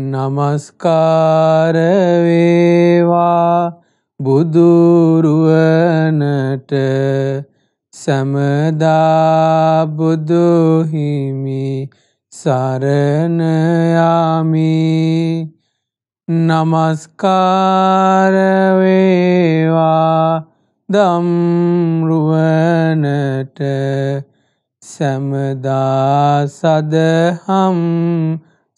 නමස්කාර වේවා බුදුරුවනට සමදා බුදු හිමි සරණ යාමි නමස්කාර වේවා දම්රුවනට සමදා සදහම්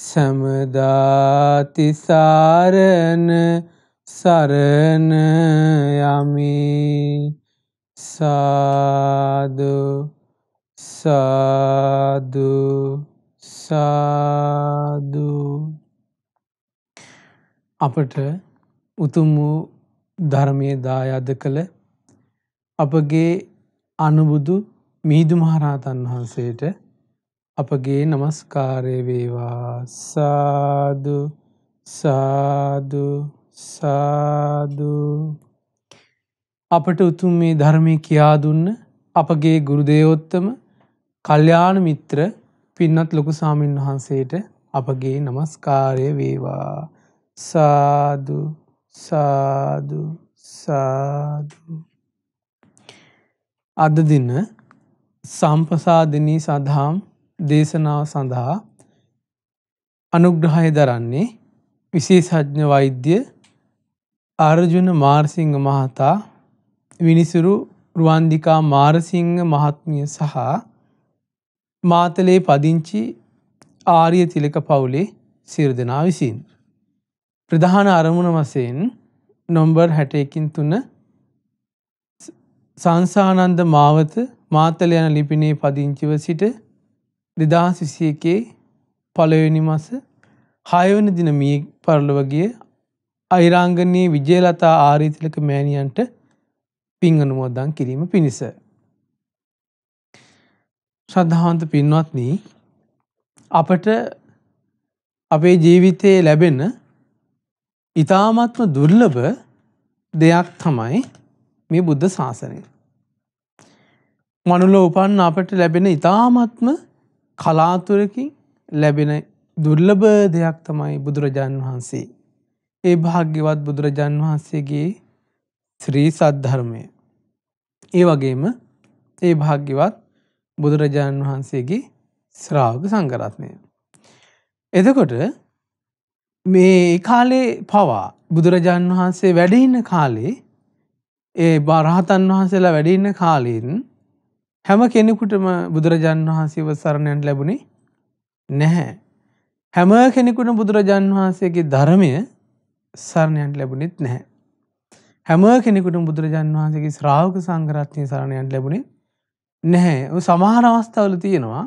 සමදාතිසාරණ සරණ යමි සාදු සාදු සාදු අපට උතුම් වූ ධර්මයේ දායාද කළ අපගේ අනුබුදු මිහිඳු මහරහතන් වහන්සේට අපගේ নমස්කාරය වේවා සාදු සාදු සාදු අපට උතුම් මේ ධර්මය කියා දුන්න අපගේ ගුරුදේවෝත්තම කල්යාණ මිත්‍ර පින්නත් ලොකු සාමීන් වහන්සේට අපගේ নমස්කාරය වේවා සාදු සාදු සාදු අද දින සම්පසාදිනී සඳහාම් දේශනාව සඳහා අනුග්‍රහය දරන්නේ විශේෂඥ වෛද්‍ය ආර්ජුන මාර්සිංහ මහතා විනිසුරු රුවන්දිකා මාරසිංහ මහත්මිය සහ මාතලේ පදිංචි ආරිය තිලක පවුලේ සිරදනා විසින්. ප්‍රධාන අරමුණ වසයෙන් නොම්බර් හැටයකින් තුන සංසානන්ද මාවත මාතල යන ලිපිනේ පදිංචිව සිට දෙදහස් විසිය එකේ පළවෙනි මස හයවන දින මිය පරලවගිය අයිරංගනයේ විජයලතා ආරීතිලක මෑණියන්ට පින් අනුමෝදන් කිරීම පිණිස. ශ්‍රද්ධාවන්ත පින්වත්නී අපට අපේ ජීවිතයේ ලැබෙන ඉතාමත්ම දුර්ලභ දෙයක් තමයි මේ බුද්ධ ශාසනය. මනුල උපන්න අපට ලැබෙන ඉතාමත්ම කලාතුරකින් ලැබෙන දුර්ලභ දෙයක් තමයි බුදුරජාණන් වහන්සේ. ඒ භාග්‍යවත් බුදුරජාණන් වහන්සේගේ ශ්‍රී සද්ධර්මය. ඒ වගේම ඒ භාග්‍යවත් බුදුරජාණන් වහන්සේගේ ශ්‍රාවක සංකරත්නය. එතකොට මේ කාලේ පවා බුදුරජාණන් වහන්සේ වැඩඉන්න කාලේ ඒ බාරහතන් වහන්සේලා වැඩඉන්න කාලීන් හැම කෙනෙකුටම බුදුරජාණන් වහන්සේව සරණයන් ලැබුණේ නැහැ. හැම කෙනෙකුට බුදුරජාණන් වහන්සේගේ ධර්මය සරණයන් ලැබුණෙත් නැහැ. හැම කෙනෙකුට බුදුරජාණන් වහන්සේගේ ශ්‍රාවක සංඝරත්නය සරණයන් ලැබුණේ නැහැ. සමහර අවස්ථාවල තියෙනවා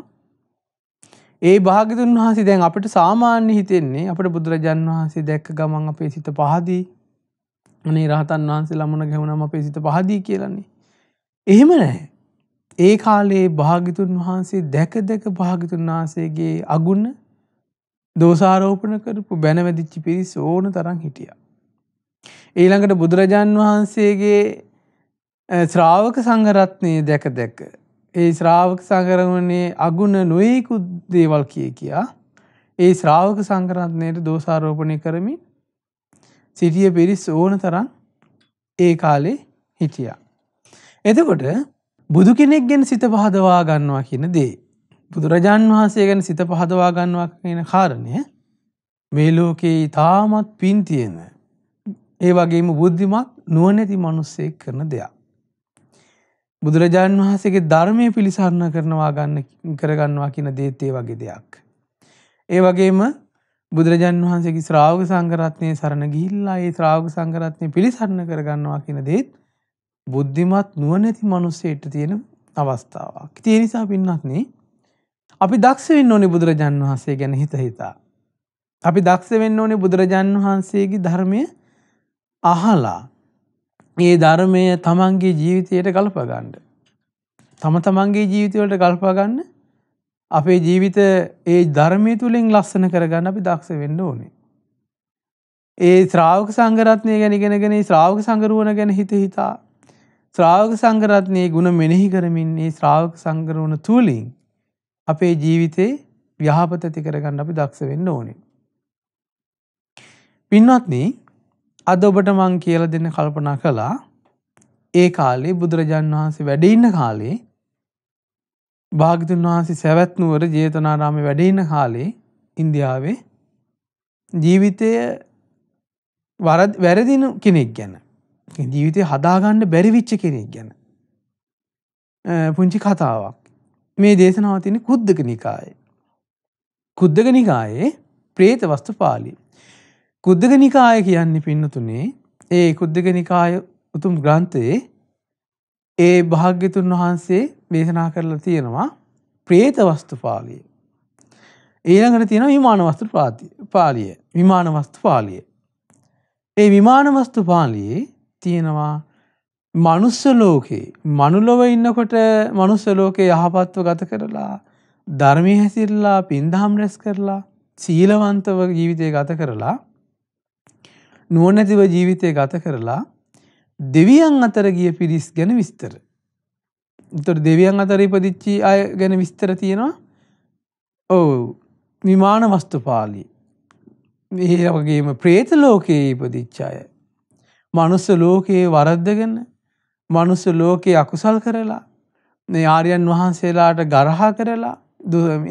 ඒ භාගතුන් වහන්සේ දැන් අපිට සාමාන්‍ය හිතෙන්නේ අපට බුදුරජාන් වහන්සේ දැක්ක ගමන් අපේ සිත පහදී අනේ රහතන් වහන්සේ ළමුණ ගැහුණම අපේ සිත පහදී කියලන්නේ. එහෙම නැහැ. ඒ කාලේ භාගිතුන් වහන්සේ දැක දැක භාගිතුන් වහන්සේගේ අගුණ දෝසාරෝපණ කරපු බැනවැදිච්චි පිරිස් ඕන තරම් හිටියා. ඊළඟට බුදුරජාන් වහන්සේගේ ශ්‍රාවක සංඝරත්නය දැක දැක ඒ ශ්‍රාවක සංඝරත්නයේ අගුණ නොයෙකුත් දේවල් කිය කියා ඒ ශ්‍රාවක සංඝරත්නයට දෝෂාරෝපණය කරමින් සිටිය පිරිස් ඕන තරම් ඒ කාලේ හිටියා. එතකොට බුදු කෙනෙක් ගැන සිත පහදවා ගන්නවා කියන දේ. බුදුරජාන් වහන්සේ ගැන සිත පහදවා ගන්නවා කියන කාරණය මේ ලෝකයේ තාමත් පින් තියෙන. ඒ වගේම බුද්ධිමත් නුවනැති මනුස්සෙක් කරන දෙයක්. බුදුරජාණන් වහන්සේගේ ධර්මය පිළිසරණ කරනවා ගන්න කරගන්නවා කියන දේත්තේ වගේ දෙයක්. ඒ වගේම බුදුරජාණන් වහන්සේගේ ශ්‍රාවක සංගරත්නය සරණ ගිල්ලා ඒ ශ්‍රාවක සංගරත්නය පිළිසරණ කරගන්නවා කියන දේත් බුද්ධිමත් නුවනැති මනුස්සයට තියෙන අවස්ථාවක්. තිය නිසා පින්නත්න අපි දක්ෂවෙන්න ඕනි බුදුරජාන් වහන්සේ ගැන හිත හිතා. අපි දක්ෂවෙන්න ඕනි බුදුරජාණන් වහන්සේගේ ධර්මය අහලා ඒ ධර්මය තමන්ගේ ජීවිතයට ගලපගණ්ඩ. තම තමන්ගේ ජීවිතවලට ගල්පාගන්න අපේ ජීවිත ඒ ධර්මය තුළින් ලස්සන කරගන්න අපි දක්ෂ වෙන්න ඕනේ. ඒ ශ්‍රාවක සංගරත්නය ගැන ගෙනගෙන ශ්‍රාවක සංගරුවන ගැන හිත හිතා ශ්‍රාවක සංගරත්නයේ ගුණ මෙනෙහි කරමින් ඒ ශ්‍රාවක සංගරවන තුළින් අපේ ජීවිතේ ව්‍යහපත ඇති කරගන්න අපි දක්ෂ වෙන්න ඕනේ. පින්වත්නි අද ඔබට මං කියල දෙන්න කල්පනා කළා ඒ කාලේ බුදුරජාන් වහන්සේ වැඩඉන්න කාලේ භාගතුන් වහන්සේ සැවැත්නුවර ජේතනාරාම වැඩඉන්න කාලේ ඉන්දියාවේ ජීවිතය වැරදින කෙනෙක් ගැන ජීවිතය හදාගන්න බැරිවිච්ච කෙනෙක් ගැන. පුංචි කතාවක්. මේ දේශනාවතින කුද්දක නිකාය. කුද්දක නිකායේ ප්‍රේත වස්තු පාලි. කුද්දක නිකාය කියන්නේ පින්නතුනේ ඒ කුද්දක නිකාය උතුම් ග්‍රන්ථයේ ඒ භාග්‍යතුන් වහන්සේ දේශනා කරලා තියෙනවා ප්‍රේත වස්තු පාලිය. ඊළඟට තියෙන විමාන වස්තු පාලිය විමාන වස්තු පාලිය. ඒ විමාන වස්තු පාලියේ තියෙනවා මනුස්සලෝකයේ මනුලොව ඉන්නකොට මනුස්සලෝකයේ යහපත්ව ගත කරලා ධර්මය හැසිරලා පින්දහම් රැස් කරලා සීලවන්තව ජීවිතය ගත කරලා නුවනැතිව ජීවිතය ගත කරලා දෙවියන් අතර ගිය පිරිස් ගැන විස්තර. තොට දෙවියන් අතර ඉපදිච්චි අය ගැන විස්තර තියෙනවා ඔවු විමාන වස්තුපාලී ඒ වගේම ප්‍රේත ලෝකයේ ඉපදිච්චාය මනුස්ස ලෝකයේ වරද්දගෙන මනුස්ස ලෝකයේ අකුසල් කරලා මේ ආර්යන් වහන්සේලාට ගරහා කරලා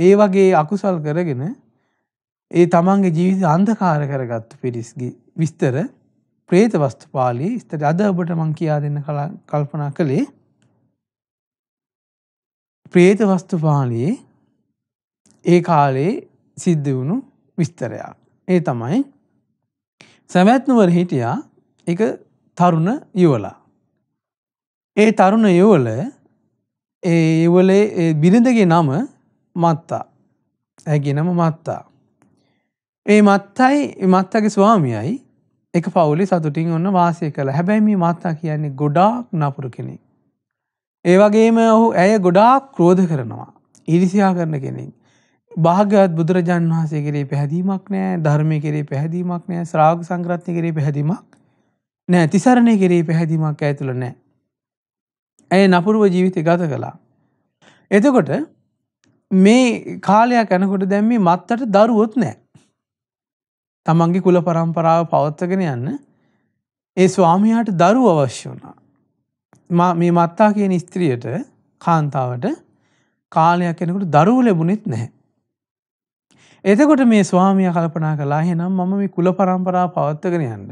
ඒ වගේ අකුසල් කරගෙන ඒ තමන්ගේ ජීවිත අන්ධකාර කරගත්තු පිරිස්ගේ විස්තර ප්‍රේත වස්තු පාලී ස්තර අද ඔබට මං කියා දෙන්න කල්පනා කළේ ප්‍රේත වස්තු පාලයේ ඒ කාලේ සිද්ධ වුණු විස්තරයක් ඒ තමයි සැමැත්නුවර හිටියා එක තරුණ යුවලා. ඒ තරුණ යුවල ඒවලේ බිරිඳගේ නම මත්තා ඇගෙනම මත්තා. ඒ මත්තයි මත්තගේ ස්වාමියයි එක පවුලි සතුටින් ඔන්න වාසය කළ හැබැයි මේ මත්තා කියන්නේ ගොඩාක් නපුරු කෙනෙක්. ඒවගේම ඔහු ඇය ගොඩාක් ක්‍රෝධ කරනවා. ඉරිසියා කරන කෙනෙක්. භාගත් බුදුරජාන් වහන්සේ කරේ පැහැදීමක් නෑ ධර්මය කරේ පැහැදීමක් නෑ ශ්‍රාග සංග්‍රත්ය කරේ පැහැදීමක් නෑ තිසරණය කෙරේ පැහැදිීමක් ඇතුළ නෑ. ඇය නපුරුව ජීවිතය ගත කළා. එතකොට මේ කාලයක් යැනකොට දැම්මේ මත්තට දරුවොත් නෑ. තමන්ගේ කුල පරම්පරාව පවත්තගෙන යන්න ඒ ස්වාමයාට දරු අවශ්‍ය වනා. මේ මත්තා කියන ස්ත්‍රියට කාන්තාවට කාලයක් කෙනෙකුට දරුව ලැබුණෙත් නැහැ. එතකොට මේ ස්වාමිය කල්පනා කලා හෙනම් මම මේ කුල පරම්පරා පවත්තගෙන යන්න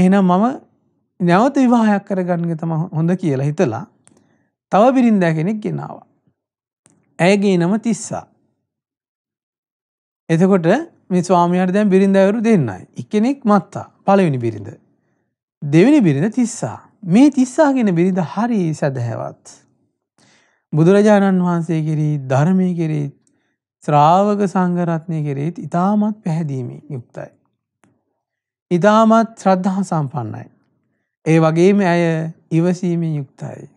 එහෙනම් මම නැවත විවාහයක් කරගන්නග තම හොඳ කියලා හිතලා තව බිරින්දෑ කෙනෙක් ගෙනවා. ඇයගේ නම තිස්සා. එතකොට මේ ස්වාමියයට දැන් බිරිඳඇවරු දෙන්නයි. එකනෙක් මත්තා පලවෙනි බිරිඳ. දෙවිනි බිරිඳ තිස්සා. මේ තිස්සාගෙන බිරිඳ හරි සැදහැවත්. බුදුරජාණන් වහන්සේ කෙරී ධර්මය කෙරෙත් ශ්‍රාවක සංගරත්නය කෙරෙත් ඉතාමත් පැහැදීමේ යුක්තයි. ඉතාමත් ශ්‍රද්ධහ සම්පන්නයි. ඒ වගේම ඇය ඉවසීමෙන් යුක්තයි.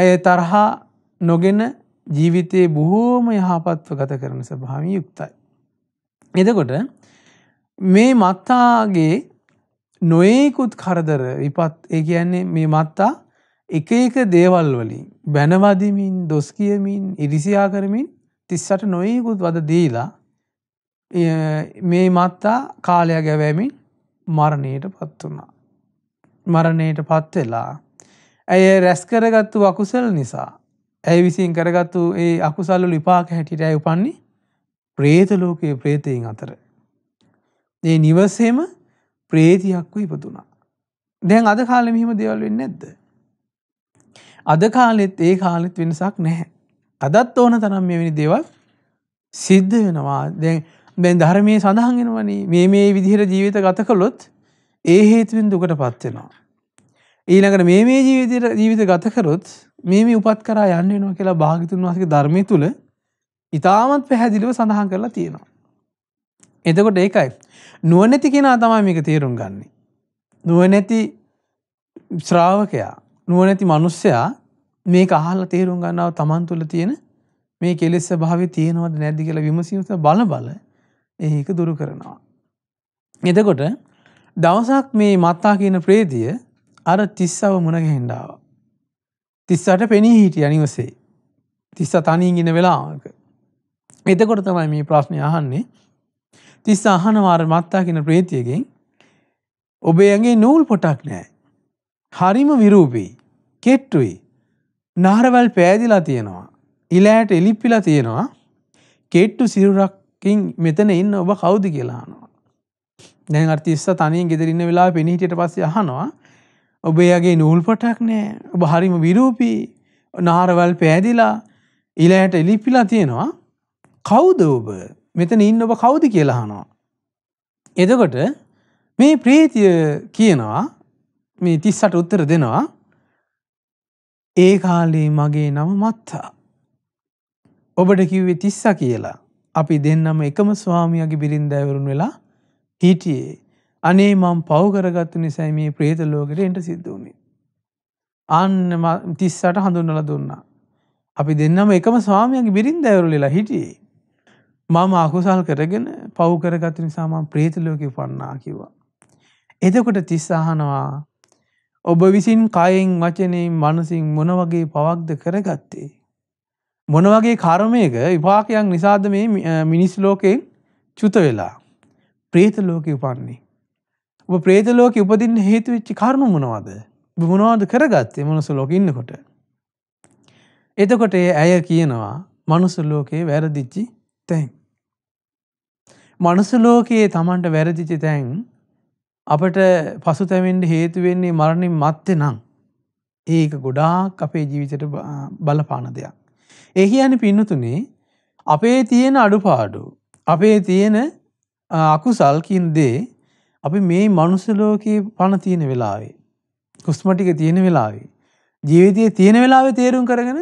ඇය තරහා නොගෙන ජීවිතයේ බොහෝම යහපත්ව ගත කරන ස්භාමි යුක්තයි. එදකොට මේ මත්තාගේ නොයෙකුත් කරදර විපත් ඒ කියන්නේ මේ මත්තා එක එක දේවල් වලින් බැනවදිමින් දොස් කියමින් ඉරිසියා කරමින් තිස්සට නොයෙකුත් වද දීලා මේ මත්තා කාලයක් ගැවෑමින් මරණයට පත් වුණා. මරණයට පත්වෙලා. ඇය රැස්කරගත්තු අකුසල් නිසා. ඇය විසින් කරගත්තු ඒ අකුසල්ලු ලිපාක හැටිට ඇය උපන්නේ ප්‍රේතලෝකයේ ප්‍රේතයෙන් අතර. ඒ නිවසේම ප්‍රේතියක්ව ඉපතුනා. දැන් අද කාලෙ මෙහිම දේවල් වෙන්න ඇද්ද. අද කාලෙත් ඒ කාලෙත් වෙනසක් නැහැ. අදත් ඕන තරම් මෙවැනි දේවල් සිද්ධ වෙනවා දැන් දැන් ධර්මයේ සඳහන් වෙනවනේ මේ මේ විදිහට ජීවිත ගත කළොත් ඒ හේතුවෙන් දුකටපත් වෙනවා. ඊළඟට මේ මේ ජීවිතේ ජීවිත ගත කරොත් මේ මේ උපත් කරා යන්න වෙනවා කියලා භාග්‍යතුන් වහන්සේගේ ධර්මයේ තුල ඊටාමත් පැහැදිලිව සඳහන් කරලා තියෙනවා. එතකොට ඒකයි නුවණැති කෙනා තමයි මේක තේරුම් ගන්න. නුවණැති ශ්‍රාවකයා නුවණැති මිනිස්සයා මේක අහලා තේරුම් ගන්නව තමන් තුළ තියෙන මේ කෙලෙස් ස්වභාවය තියෙනවද නැද්ද කියලා විමසීමත බල බල ඒක දුරු කරනවා. එතකොට දවසක් මේ මත්තා කියන ප්‍රේතිය අර තිස්සව මුණග හෙන්ඩාව. තිස්සට පෙනී හිටිය අනිවසේ. තිස්ස තනීගෙන වෙලාක. එතකොට තමයි මේ ප්‍රශ්නය අහන්නේ තිස්ස අහනවාර මත්තා කියන ප්‍රේතියගෙන් ඔබේ ඇගේ නූල් පොටක් නෑ. හරිම විරූපී කෙට්ටුයි නහරවැල් පෑදිලා තියෙනවා. ඉලෑට එලිප්පිලා තියෙනවා කෙට්ටු සිරුරක් ඉතින් මෙතන ඉන්න ඔබ කෞුද කියලානවා. දැන් අර්තිස්ස තනින් ගෙදරන්න වෙලා පෙනහිටට පස්සේ අහනවා ඔබේගේ නූල් පටක් නෑ ඔබ හරිම විරූපී නාරවල් පෑදිලා ඉලෑට එලිපිලා තියෙනවා කෞුද ඔබ මෙතන ඉන්න ඔබ කෞුද කියලාහනවා. එදකොට මේ ප්‍රීතිය කියනවා මේ තිස්සට උත්තර දෙනවා ඒ කාලේ මගේ නම මත්තා. ඔබට කිව්වේ තිස්සා කියලා අපි දෙන්නම එකම ස්වාමියගේ බිරින්දෑවරුන් වෙලා හිටියේ. අනේ මං පව්කරගත්තු නිසයි මේ ප්‍රේත ලෝකෙට එට සිද්ධ වුණේ. අන්න තිස්සට හඳුන්නල දුන්නා. අපි දෙන්නම එකම ස්වාමියගේ බිරින්දෑවරුලලා හිටියේ. මම අකුසල් කරගෙන පව්කරගත්තු නිසාමන් ප්‍රේතලෝකෙ පන්නා කිවා. එතකොට තිස්සාහනවා ඔබ විසින් කයෙන් වචනයෙන් මනසින් මොන වගේ පවක්ද කරගත්තේ. මොනවගේ කර්මයක විපාකයක් නිසාද මේ මිනිස් ලෝකයෙන් චුත වෙලා. ප්‍රේත ලෝක උපන්නේ. ඔබ ප්‍රේත ලෝක උපදින්න හේතු වෙච්චි කර්ම මොනවද. බුණවාද කරගත්තේ මනුස ලෝකඉන්නකොට. එතකොට ඇය කියනවා මනුස ලෝකයේ වැරදිච්චි තැන්. මනුස ලෝකයේ තමන්ට වැරදිචි තැන් අපට පසු තැමෙන්ට හේතුවෙන්නේ මරණින් මත්තේ නම් ඒක ගොඩාක් අපේ ජීවිතට බලපාන දෙයක්. ඒ කියන පින්නතුනේ අපේ තියෙන අඩුපාඩු. අපේ තියෙන අකුසල්කින් දේ අපි මේ මනුසලෝකයේ පණ තියෙන වෙලාවේ. කුස්මටික තියෙන වෙලාවේ. ජීවිතය තියෙන වෙලාවේ තේරුම් කරගෙන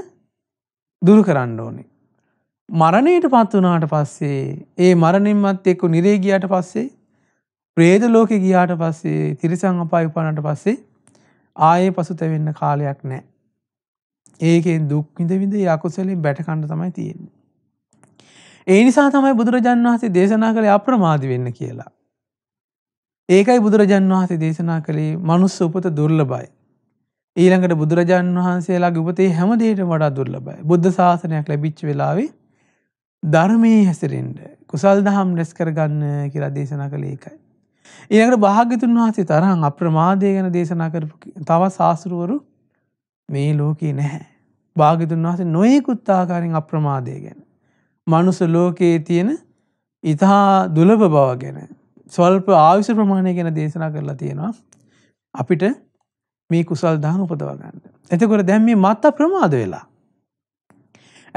දුරු කරන්න ඕනේ. මරණයට පත් වනාට පස්සේ ඒ මරණින්මත් එක්කු නිරේගියට පස්සේ ප්‍රේද ලෝකෙ ගියාට පස්සේ තිරිසං අපායි උපනට පස්සේ ආයේ පසු තැවෙන්න කාලයක් නෑ. ඒකෙන් දුක්විඳ විඳ යකුසලින් බැටකණ්ඩ තමයි තියෙන්නේ. ඒ නිසා තමයි බුදුරජන් වහසේ දේශනා කළේ අප්‍රමාධ වෙන්න කියලා. ඒකයි බුදුරජන් වහසේ දේශනා කළේ මනුස්ස උපත දුර්ලබයි. ඊළඟට බුදුරජාන් වහන්සේලා උපතේ හැමදේට වඩා දුර්ලබයි බුද්ධ ශාසනයක් ලැබිච්ච වෙලාවේ ධර්මයේ හැසිරෙන්ට කුසල් දහම් රැස් කරගන්න කියලා දේශනා කළ ඒකයි. ඒකට භාග්‍යතුන් වහසේ තරහන් අප්‍රමාදය ගැන දේශනා කරපු තව ශාසුරුවරු මේ ලෝකයේ නැහැ. භාගිතුන් වහස නොයෙකුත් ආකාරෙන් අප්‍රමාදය ගැන. මනුස ලෝකයේ තියෙන ඉතා දුලභ බව ගැන. ස්වල්ප ආවිස ප්‍රමාණය ගැන දේශනා කරලා තියෙනවා. අපිට මේ කුසල් දාන උපදවගන්න. එතකොට දැම් මේ මත්ත ප්‍රමාද වෙලා.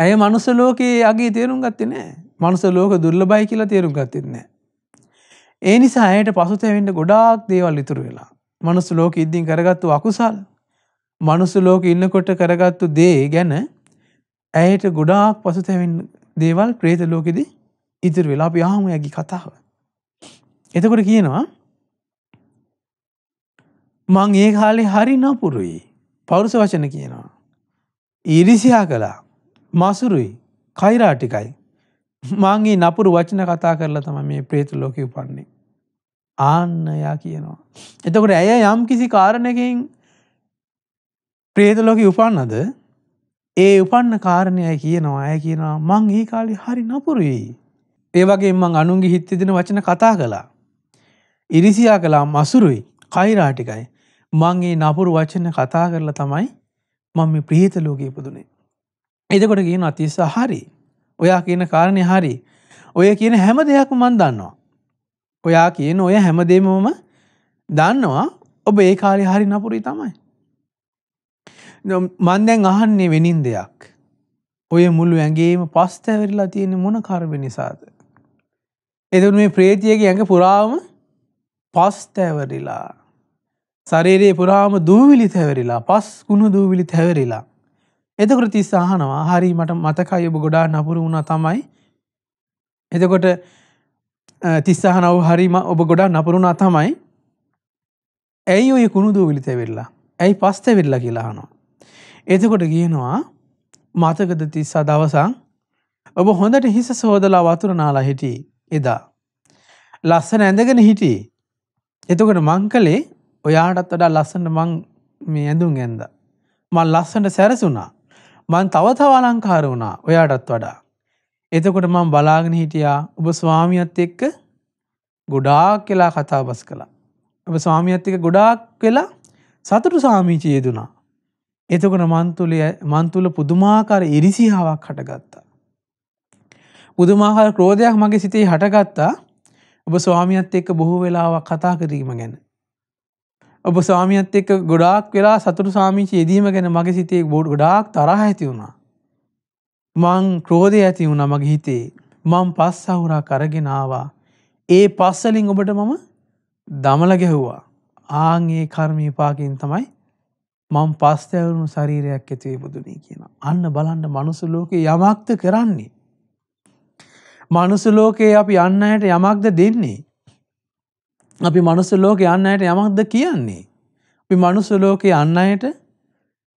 ඇය මනුස ලෝකයේ අගේ තේරුම් ගත්තේ නෑ මනුස ලෝක දුර්ලබයි කියලා තේරුම් ගත්තෙන්නේ. ඒ නිසා ඇයට පසුතැවෙන්ට ගොඩාක් දේවල් ඉතුරු වෙලා මනුස්ස ලෝක ඉද්දිින් කරගත්තු අකුසල්. මනුස්ස ලෝක ඉන්නකොට කරගත්තු දේ ගැන ඇයට ගොඩාක් පසුතැවෙන් දේවල් ප්‍රේත ලෝකෙද ඉතිරි වෙලා අපි ආහම ඇගි කතාව. එතකොට කියනවා මං ඒ කාලේ හරි නපුරුයි පෞරුස වචන කියනවා. ඉරිසිහා කළා මසුරුයි කයිරාටිකයි මංගේ නපුරු වචන කතා කරලා තම මේ ප්‍රේත ලෝක උපන්නේ. ආන්නයා කියනවා. එතකොට ඇය යම් කිසි කාරණකින් ප්‍රේතලොක උපන්නද ඒ උපන්න කාරණයයි කියනවා ඇය කියනවා මං ඒ කාලි හරි නපුරුයි. ඒ වගේ මං අනුන්ගේ හිත්තතින වචන කතා කළා. ඉරිසියා කලා මසුරුයි කයිරාටිකයි මංගේ නපුරු වචන කතා කරලා තමයි මං මේ ප්‍රේතලෝක ඉපදුනේ. එදකොට කියන අතිස්ස හරි ඔයා කියන කාරණය හරි ඔය කියන හැම දෙයක් මන් දන්නවා. ඔයා කියන ඔය හැමදේමම දන්නවා ඔබ ඒ කාලි හරි නපුරී තමයි. මන් දැන් අහන්නේ වෙනින් දෙයක්. ඔය මුළු ඇගේම පස්තැවරලා තියෙන මොන කර්ම නිසාද. එතුන් මේ ප්‍රේතියගේ ඇඟ පුරාම පස්තැවරිලා. සරේරයේ පුරාම දූවිලි තැවරිලා පස් කුණු දූවිලි තැවරිලා. එතකොට තිස් අහනවා හරි මට මතකයි ඔබ ගොඩා නපුරු වුණා තමයි. එතකොට තිස්සාහනව හරිම ඔබ ගොඩා නපුරුණා තමයි. ඇයි ඔය කුණු දූවිලි තැවෙල්ලා ඇයි පස්තැවිල්ල කියලානවා. එතකොට කියනවා මතකද තිස්සා දවසං ඔබ හොඳට හිස සෝදලා වතුර නාලා හිටි එදා. ලස්සන ඇඳගෙන හිටි. එතකට මංකලේ ඔයාටත් වඩා ලස්සට මං මේ ඇඳුම් ඇන්ද. මල් ලස්සට සැරසුනා. මන් තවතව අලංකාර වුණා ඔයාටත් වඩා. එතකොට මං බලාගෙන හිටියා ඔබ ස්වාමියත් එක්ක ගොඩාක් කියලා කතා බස් කළා. ඔබ ස්වාමියත්තික ගොඩාක් වෙලා සතුටු සාමීචි යෙදුනා. එතකොට මන්තුලේ මන්තුල පුදුමාකාර ඉරිසිහාවක් හටගත්තා. පුදුමාහාර ක්‍රෝධයක් මගේ සිතේ හටගත්තා ඔබ ස්වාමියත් එක්ක බොහෝ වෙලාවක් කතා කිරීම ගැන. ඔබ ස්වාමියත් එක්ක ගොඩාක් වෙලා සතුරු සාමීචි යෙදීම ගැන මගේ සිතේ බෝඩ් ගොඩාක් තරහ ඇති වුණා. මං ක්‍රෝධය ඇති වුණා මගේ හිතේ මං පස් සහුරා කරගෙනාවා. ඒ පස්සලින් ඔබට මම දමල ගැහුවා. ආංගේ කර්මීපාකින් තමයි මං පස්තැවරුණු ශරීරයක් ඇතිවේ බුදුනී කියන. අන්න බලන්ඩ මනුසුලෝකයේ යමක්ත කරන්නේ. මනුසුලෝකයේ අපි අන්න අයට යමක්ද දෙන්නේ. අපි මනුසුලෝක යන්න අයට යමක්ද කියන්නේ. අපි මනුසුලෝකයේ අන්න අයට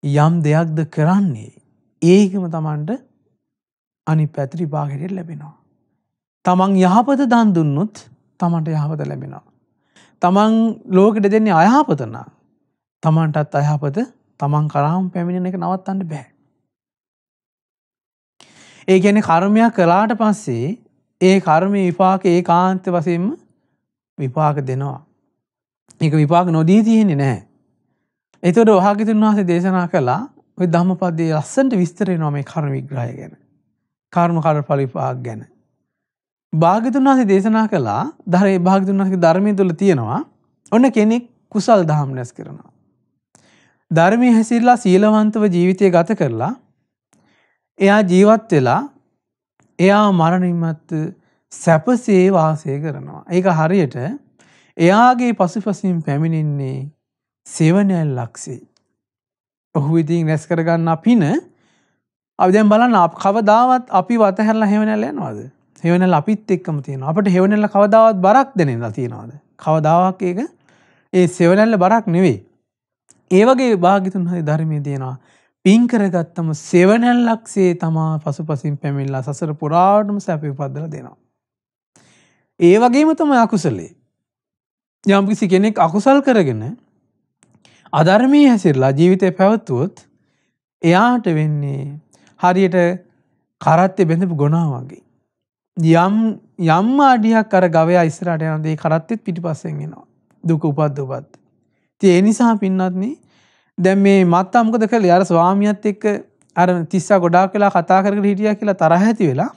යම් දෙයක්ද කරන්නේ. ඒකම තමන්ට අනි පැතිරි පාගෙටෙන් ලැබෙනවා. තමන් යහපත දන්දුන්නුත් තමන්ට යහපත ලැබෙනවා. තමන් ලෝකට දෙන්නේ අයහපතනා තමන්ටත් අයහපත තමන් කරාම් පැමිණෙන එක නවත්තන්න බෑ. ඒ ගැන කර්මයක් කලාට පස්සේ ඒ කර්මය විපාක ඒ කාන්ත වසයෙන්ම විපාක දෙනවා. එක විපාක නොදී තියෙන්නේ නෑ. එතට ඔහාගිතුන් වහසේ දේශනා කලා ඔය ධම්මපදේ ලස්සන්ට විස්තරේ නොම මේ කර්ම විග්‍රහය ගැන. කර්ම කර පලිපාක් ගැන. භාගතුන් වහසේ දේශනා කලා දරේ භාගතුන් වහසේ ධර්මය තුළ තියෙනවා ඔන්න කෙනෙක් කුසල් දහම් නැස් කරනවා. ධර්මය හැසිරලා සීලවන්තව ජීවිතය ගත කරලා එයා ජීවත් වෙලා එයා මරණින්මත් සැපසේ වාසය කරනවා. ඒක හරියට එයාගේ පසුපසින් පැමිණින්නේ සෙවනැල් ලක්සේ. ඔහු ඉතින් රැස් කරගන්න පින අපි දැන් බලන්න කවදාවත් අපි වතහැරලා හෙවනැල් යනවාද. හෙවනල් අපිත් එක්කම තියෙන අපට හෙවනල්ල කවදාවත් බරක් දෙනෙන තියෙනවාද කවදාවක් ඒක ඒ සෙවනැල්ල බරක් නෙවෙයි ඒවගේ භාගිතුන් හරි ධර්මය තියෙනවා පින්කරගත්තම සෙවනැල්ලක් සේ තමා පසු පසින් පැමිල්ලා සසර පුරාටම සැපි උපද්දල දෙනවා ඒ වගේම තම අකුසලේ යම්කිසි කෙනෙක් අකුසල් කරගෙන අධර්මී හැසිරලා ජීවිතය පැවත්තුවොත් එයාට වෙන්නේ හරියට කරත්තය බැඳපු ගොනා වගේ යම් යම්ම අඩියක් අර ගවයා ඉස්සරට යනදේ කරත්තෙත් පිටිපස්සෙන්ගෙනවා දුක උපත් උපත්. තිය එනිසා පින්නත්න දැම් මේ මත් අම්කද කළ අර ස්වාමියත් එක්ක අර තිස්සා ගොඩා කලා කතා කරකට හිටිය කියලා තරහ ඇති වෙලා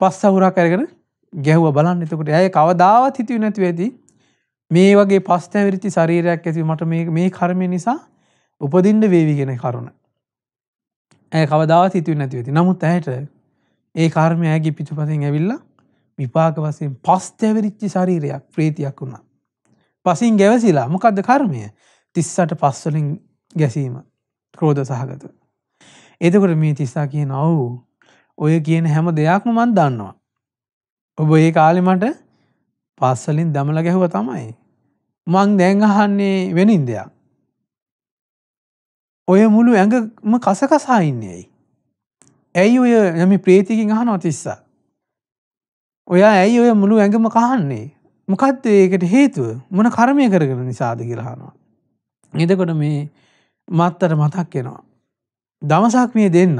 පස් සහුරා කරගෙන ගැහ්ව බලන්න එතකට ඇය කවදාවත් හිතිව නැති ඇති මේ වගේ පස්තැවිරිති ශරීරයක් ඇති මට මේ කර්මය නිසා උපදින්ට වේවිගෙන කරුණ. ඇය කවදාවත් හිතුව නැති වෙති නමුත් ඇයට ඒ කාර්මයගේ පිටුපසෙන් ඇවිල්ලා විපාක වසයෙන් පස්තැවරිච්චි ශරීරයක් ප්‍රීතියක් වුණා. පසින් ගැවසිලා මොකක්ද කර්මය තිස්සට පස්වලින් ගැසීම ක්‍රෝධ සහගත. එතකොට මේ තිස්සා කිය නවු ඔය කියන හැම දෙයක්ම මන් දන්නවා. ඔබ ඒ කාලෙමට පස්සලින් දමල ගැහුව තමයි. මං දැංගහන්නේ වෙනින් දෙයක්. ඔය මුළු ඇඟම කසකසාහින්නේ ඇයි. ඇයි ඔය නම ප්‍රේතිකින් අහනෝ තිස්සා. ඔයා ඇයි ඔය මුළු ඇඟම කහන්නේ. මොකක්ද ඒකට හේතුව මොන කර්මය කරගෙන නිසාද කියලාහනවා. එදකොට මේ මත්තට මතක් වෙනවා. දමසක් මේ දෙන්න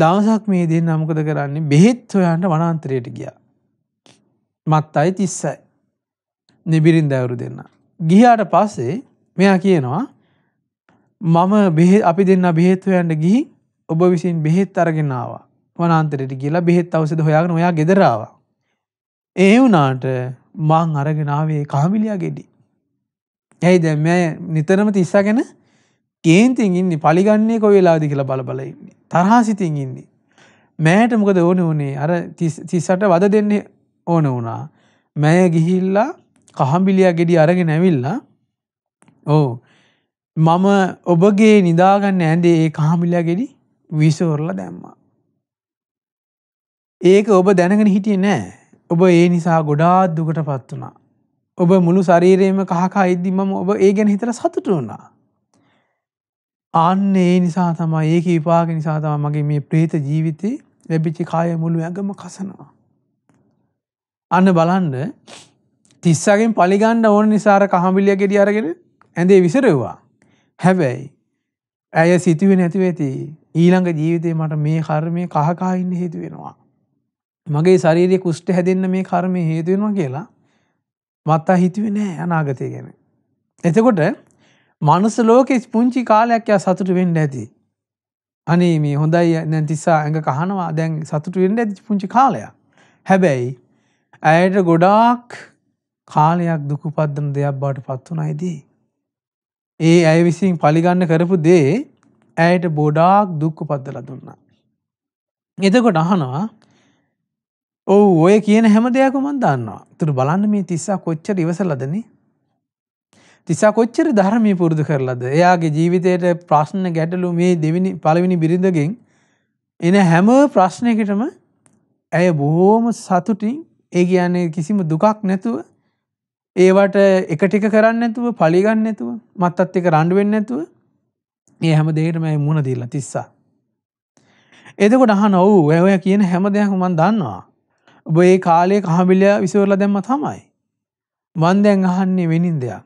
දවසක් මේ දෙන්න අමකද කරන්නේ බෙහෙත් හොයන්ට වනාන්තරයට ගිය. මත් අයි තිස්සයි. නිබිරින් දැවරු දෙන්න. ගිහාට පස්සේ මෙයා කියනවා මම අපි දෙන්න බෙහෙත්වයන්ට ගිහි ඔබ විසින් බෙහෙත් අරගෙනවා වනාන්තරයට කියලා බෙහෙත් අවසද හොයාගෙන ඔයා ගෙදරවා. ඒ වනාට මං අරගෙනාවේ කාමිලියා ගෙඩි. ඇයි දැ මෑ නිතරම තිස්සා ගැන කේන්තින් ඉන්නේ පලිගන්නේ කො වෙලාදි කියලා බලබල ඉන්නේ තරහා සිතින් ඉන්නේ. මෑට මොකද ඕන ඕනේ අර තිස්සට වද දෙන්න ඕන වුණා. මැය ගිහිල්ලා කහම්බිලියා ගෙඩි අරගෙන ඇවිල්ලා ඕ මම ඔබගේ නිදාගන්න ඇන්දේ ඒ කහමිල්ලා ගෙඩි විසෝරලා දැම්මා. ඒක ඔබ දැනගෙන හිටිය නෑ ඔබ ඒ නිසා ගොඩාත් දුකට පත් වනා. ඔබ මුළු ශරීරයේම කහකා ඉද්දි මම ඔබ ඒ ගැන හිතර සතුට වුණා. අන්න ඒ නිසා තමයි ඒක විපාග නිසා තම මගේ මේ ප්‍රේත ජීවිතේ ලැබිච්චි කාය මුළු ඇඟම කසනවා. අන්න බලන්න තිස්සගෙන් පලිගන්න ඕන නිසාර කහමිලිය ගෙඩි අරගෙන ඇඳේ විසරෙව්වා. හැබැයි ඇය සිතුවේ නැතිව ඇති ඊළඟ ජීවිතේ මට මේ කර්මය කහකාහින්න හේතුවෙනවා. මගේ ශරීරය කුෂ්ට හැදන්න මේ කර්මය හේතුවෙනවා කියලා මත්තා හිතුවේ නෑ අනාගතය ගැන. එතකොට මනුස ලෝකෙ පුංචි කාලයක් යා සතුට වෙන්න ඇති. අනේ මේ හොඳයි නැතිසා ඇඟ කහනවා දැන් සතුට වෙන්න ඇති පුංචි කාලයක්. හැබැයි ඇයට ගොඩාක් කාලයක් දුකුපද්දන දෙයක් බාට පත්වනයිදී. ඒ ඇය විසින් පලිගන්න කරපු දේ ඇයට බොඩාක් දුක්ක පද්දල දුන්නා. එතකොට අහනවා ඔව ඔය කියන හැම දෙයක් මන් දන්නවා තුරු බලන්න මේ තිස්සා කොච්චර ඉවසලදන තිසා කොච්චර ධර්මය පුරුදු කරලද එයාගේ ජීවිතයට ප්‍රශ්න ගැටලු මේ දෙවිනි පළවිනි බිරිඳගෙන් එන හැම ප්‍රශ්නයකටම ඇය බොහෝම සතුටින් ඒ කියන්නේ කිසිම දුකක් නැතුව ඒවට එක ටික කරන්න ඇතුව පලිගන්න ඇතුව මත්තත් එක රණ්ඩ වෙන්න ඇතුව ඒ හැම දෙකටම ඇයි මුණ දීලා තිස්සා. එදකොට අහ නොවූ ඇවය කියන හැම දෙයක් මන් දන්නවා. ඔබ ඒ කාලය කහමිලිය විසවරල දැම්ම තමයි. වන්දැන් අහන්නේ වෙනින් දෙයක්.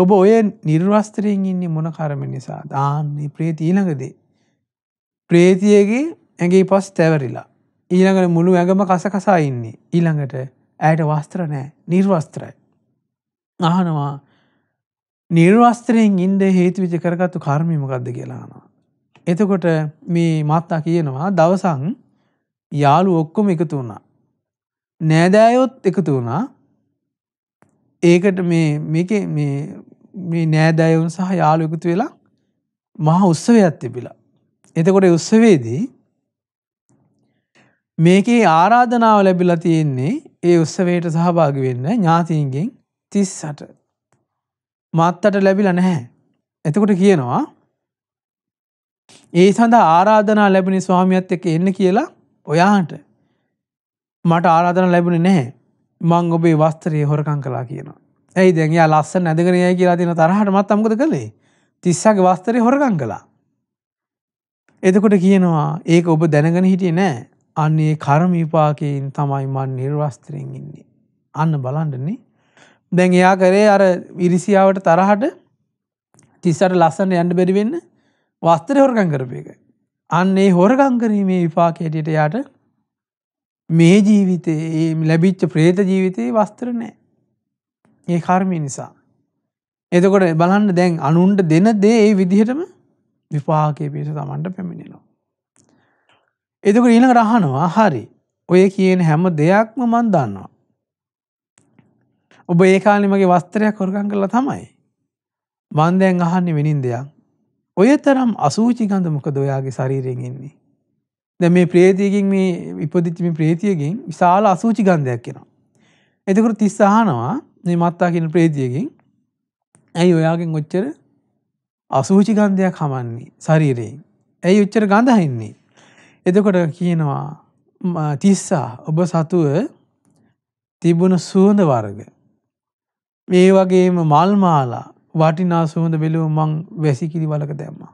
ඔබ ඔය නිර්වස්තරයෙන් ඉන්නේ මොන කරම නිසා දාන්නේ ප්‍රේති ඊළඟදේ. ප්‍රේතියගේ ඇගේ පස් තැවරිලා. ඊළඟට මුළු ඇගම කසකසා ඉන්නේ ඊළඟට ඇයට වස්ත්‍ර නෑ නිර්වස්ත්‍රයි. අහනවා නිර්වස්ත්‍රයෙන් ඉන්ඩ හේතුවිච කරගත්තු කර්මීමකක්ද කියලානවා. එතකොට මේ මත්තා කියනවා දවසං යාළු ඔක්කොම එකතු වුණා. නෑදෑයොත් එකතු වුණා ඒකට මේ නෑදෑයවුන් සහ යාළු එකතු වෙලා මහා උත්සවයක් තිබිලා. එතකොට උත්සවේදී මේකේ ආරාධනාව ලැබිලා තියෙන්නේ ඒ උත්සවයට සහභාග වෙන්න ඥාතිීන්ගෙන් තිස්සට මත්තට ලැබිල නැහැ. එතකොට කියනවා ඒ සඳ ආරාධනා ලැබිනි ස්වාමියත් එක එන්න කියලා ඔයාට මට ආරාධන ලැබුණ නැහැ මං ඔබේ වස්තරයේ හොරකං කලා කියනවා. ඇයි දැන්යා ලස්ස නැදකරයයි කියලා තින තරහට මත් අමකද කළේ තිස්සගේ වස්තරය හොරකං කලා. එතකොට කියනවා ඒක ඔබ දැනගෙන හිටිය නෑ අන්නේ කරම විපාකයෙන් තමයි මන් නිර්වස්තරයෙන් ඉන්නේ. අන්න බලන්ඩන්නේ. දැන් එයා කරේ අර විරිසියාවට තරහට තිස්සට ලස්සන්න යන්න බැරිවෙන්න වස්තර හොරගං කරපය එක. අන්නේ හොරගංකරීමේ විපාකයටට යාට මේ ජීවිතයේ ලැබිච්ච ප්‍රේත ජීවිතයේ වස්තර නෑ. ඒ කර්මය නිසා. එතකොට බලන්න දැන් අනුන්ට දෙන දේ ඒ විදිහටම විපාකයේ පිස තමන්ට පැමිණිලෝ. එදක ඊළඟ රහනවා හරි ඔය කියන හැම දෙයක්ම මන් දන්නවා. ඔබ ඒකාලිමගේ වස්තරයක් කොරගන් කරලා තමයි. මන්දයන් අහන්නේ වෙනින් දෙයක්. ඔය තරම් අසූචිකන්ද මොකද ඔයාගේ ශරීරයෙන් එන්නේ. දැ මේ ප්‍රේතියකින් මේ විපදිච්චිමි ප්‍රේතියකින් විශාල අසූචි ගන්ධයක් කෙනවා. එතකට තිස්සාහනවා මත්තා කියන ප්‍රේතියකින් ඇයි ඔයාගෙන් ඔච්චර අසූචිගන්ධයක් හමන්නේ ශරීරයෙන්. ඇයි උච්චර ගඳහින්නේ. එදකොට කියනවා තිස්සා ඔබ සතුව තිබුණ සුවඳ වර්ග. මේ වගේම මල්මාලා වටිනා සුවඳ බෙලුව මං වැසිකිරි වලක දැම්මා.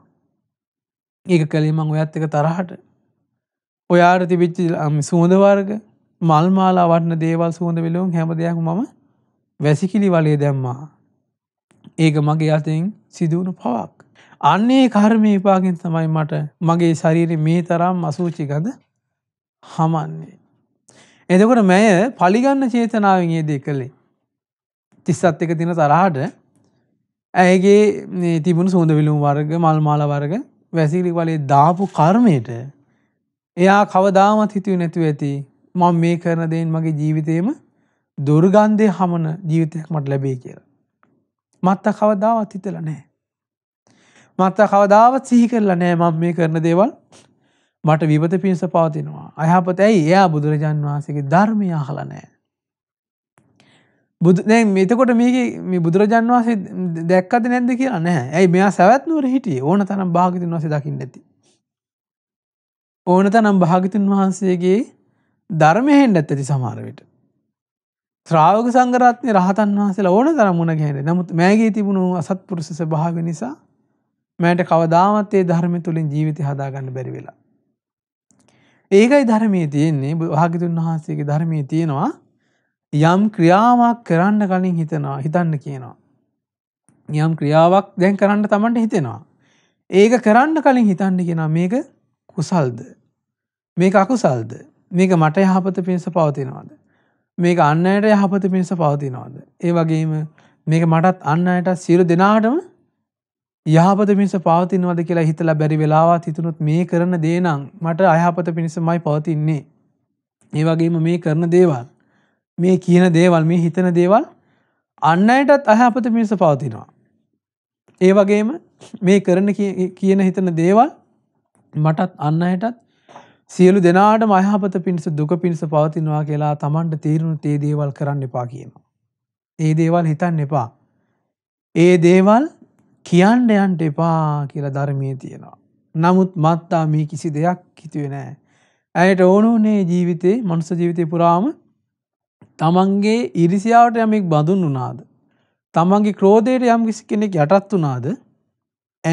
ඒක කළේ මං ඔයත් එක තරහට ඔයාට තිබිච්චි සුවඳ වර්ග මල්මාලා වටන දේවල් සුවඳ වෙලුම් හැම දෙයක් මම වැසිකිලි වලේ දැම්මා. ඒක මගේ අතින් සිදුවුණු පවක්. අන්නේ කර්මය එපාගෙන් තමයි මට මගේ ශරීර මේ තරම් අසූචිකද හමන්නේ. එදකොට මැය පලිගන්න චේතනාවෙන් ඒදේ කළේ. තිස්සත් එක තින තරහට ඇයගේ තිබුණ සුඳ විලුම් වර්ග මල් මාල වර්ග වැසිලි වලේ දාපු කර්මයට එයා කවදාමත් හිතුව නැතුව ඇති මං මේ කරන දෙයින් මගේ ජීවිතයම දුර්ගන්ධය හමන ජීවිතයක් මට ලැබේ කියලා. මත්ත කවදාවත් හිතල නෑ. මත්ත කවදාවත් සිහිකරලා නෑ මම මේ කරන දේවල් මට විපත පිණිස පවතිනවා. අයහපත ඇයි එයා බුදුරජාන් වහන්සේගේ ධර්මය අහලා නෑ. බුදුනෑ මෙතකොට මේක බුදුරජාන් වහන්සේ දැක්කද නැද්ද කියලා නෑ ඇයි මෙයා සැවැත්නුවර හිටිය ඕන තනම් භාගතින් වහසේ දකින්න ඇති. ඕන තනම් භාගිතුන් වහන්සේගේ ධර්මයෙන් ඇත් ඇති සමාරවිට. ශ්‍රාවක සංගරත්නය රහතන් වහසලා ඕන තරම් මුණ ගැහෙන නමුත් මෑගේ තිබුණු අසත්පුරුෂ භාව නිසා මෑට කවදාවත් ඒ ධර්ම තුළින් ජීවිතය හදාගන්න බැරි වෙලා. ඒකයි ධර්මයේ තියෙන්නේ භාගිතුන් වහන්සේගේ ධර්මයේ තියෙනවා යම් ක්‍රියාවක් කරන්න කලින් හිතනවා හිතන්න කියනවා. යම් ක්‍රියාවක් දැන් කරන්න තමන්ට හිතෙනවා. ඒක කරන්න කලින් හිතන්න කියෙනවා මේක කුසල්ද. මේක අකුසල්ද මේක මට යහපත පිණිස පවතිනවාද. මේක අන්නයට යහපත පිණිස පවතිනවාද. ඒ වගේම මේක මටත් අන්නයට සිරු දෙනාටම යහපත පිස පවතිනවද කියලා හිතලා බැරි වෙලාවත් හිතනුත් මේ කරන දේනම් මට අයහපත පිණිසමයි පවතින්නේ. ඒ වගේම මේ කරන දේවල් මේ කියන දේවල් මේ හිතන දේවල් අන්න අයටත් අයහපත පිණිස පවතිනවා. ඒ වගේම මේ කරන කියන හිතන දේවල් මටත් අන්න අයටත් සියලු දෙනාට මයහපත පිණිස දුක පිණිස පවතිනවා කියලා තමන්ට තීරුණු තේ දේවල් කරන්න එපා කියනවා. ඒ දේවල් හිතන්න එපා. ඒ දේවල් කියන්න යන්ට එපා කියලා ධර්මය තියෙනවා. නමුත් මත්තා මේ කිසි දෙයක් හිතුවේ නෑ. ඇයට ඕනුනේ ජීවිතේ මනුස ජීවිතය පුරාම තමන්ගේ ඉරිසියාවට යමෙක් බඳුන් වුනාද. තමන්ගේ ක්‍රෝධයට යම් කිසි කෙනෙක් යටත් වනාද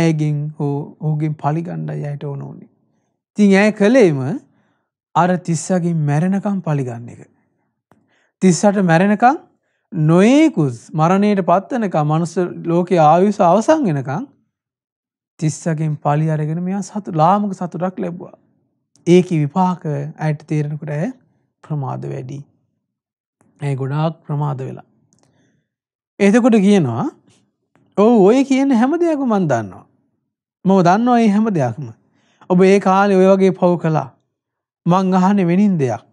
ඇගෙන් හෝ හෝගෙන් පලිගණ්ඩයි අයට ඕනෝනේ. තිං ඇය කළේම අර තිස්සගේ මැරෙනකම් පලිගන්න එක. තිස්සට මැරෙනකං නොයෙකුස් මරණයට පත්වනක මනුස ලෝකෙ ආයුස අවසං වෙනකං තිස්සකින් පලි අරගෙන මෙයා සතු ලාමක සතුරක් ලැබ්වා. ඒක විපාක ඇයට තේරෙනකට ඇය ප්‍රමාද වැඩි. ඇය ගොඩාක් ප්‍රමාද වෙලා. එතකොට කියනවා ඔව ඔය කියන හැම දෙයක මන් දන්නවා. මම දන්නවා ඒ හැම දෙයක්ම. ඔබ ඒ කාලෙ ඔය වගේ පව් කලා මං අහන වෙනින් දෙයක්.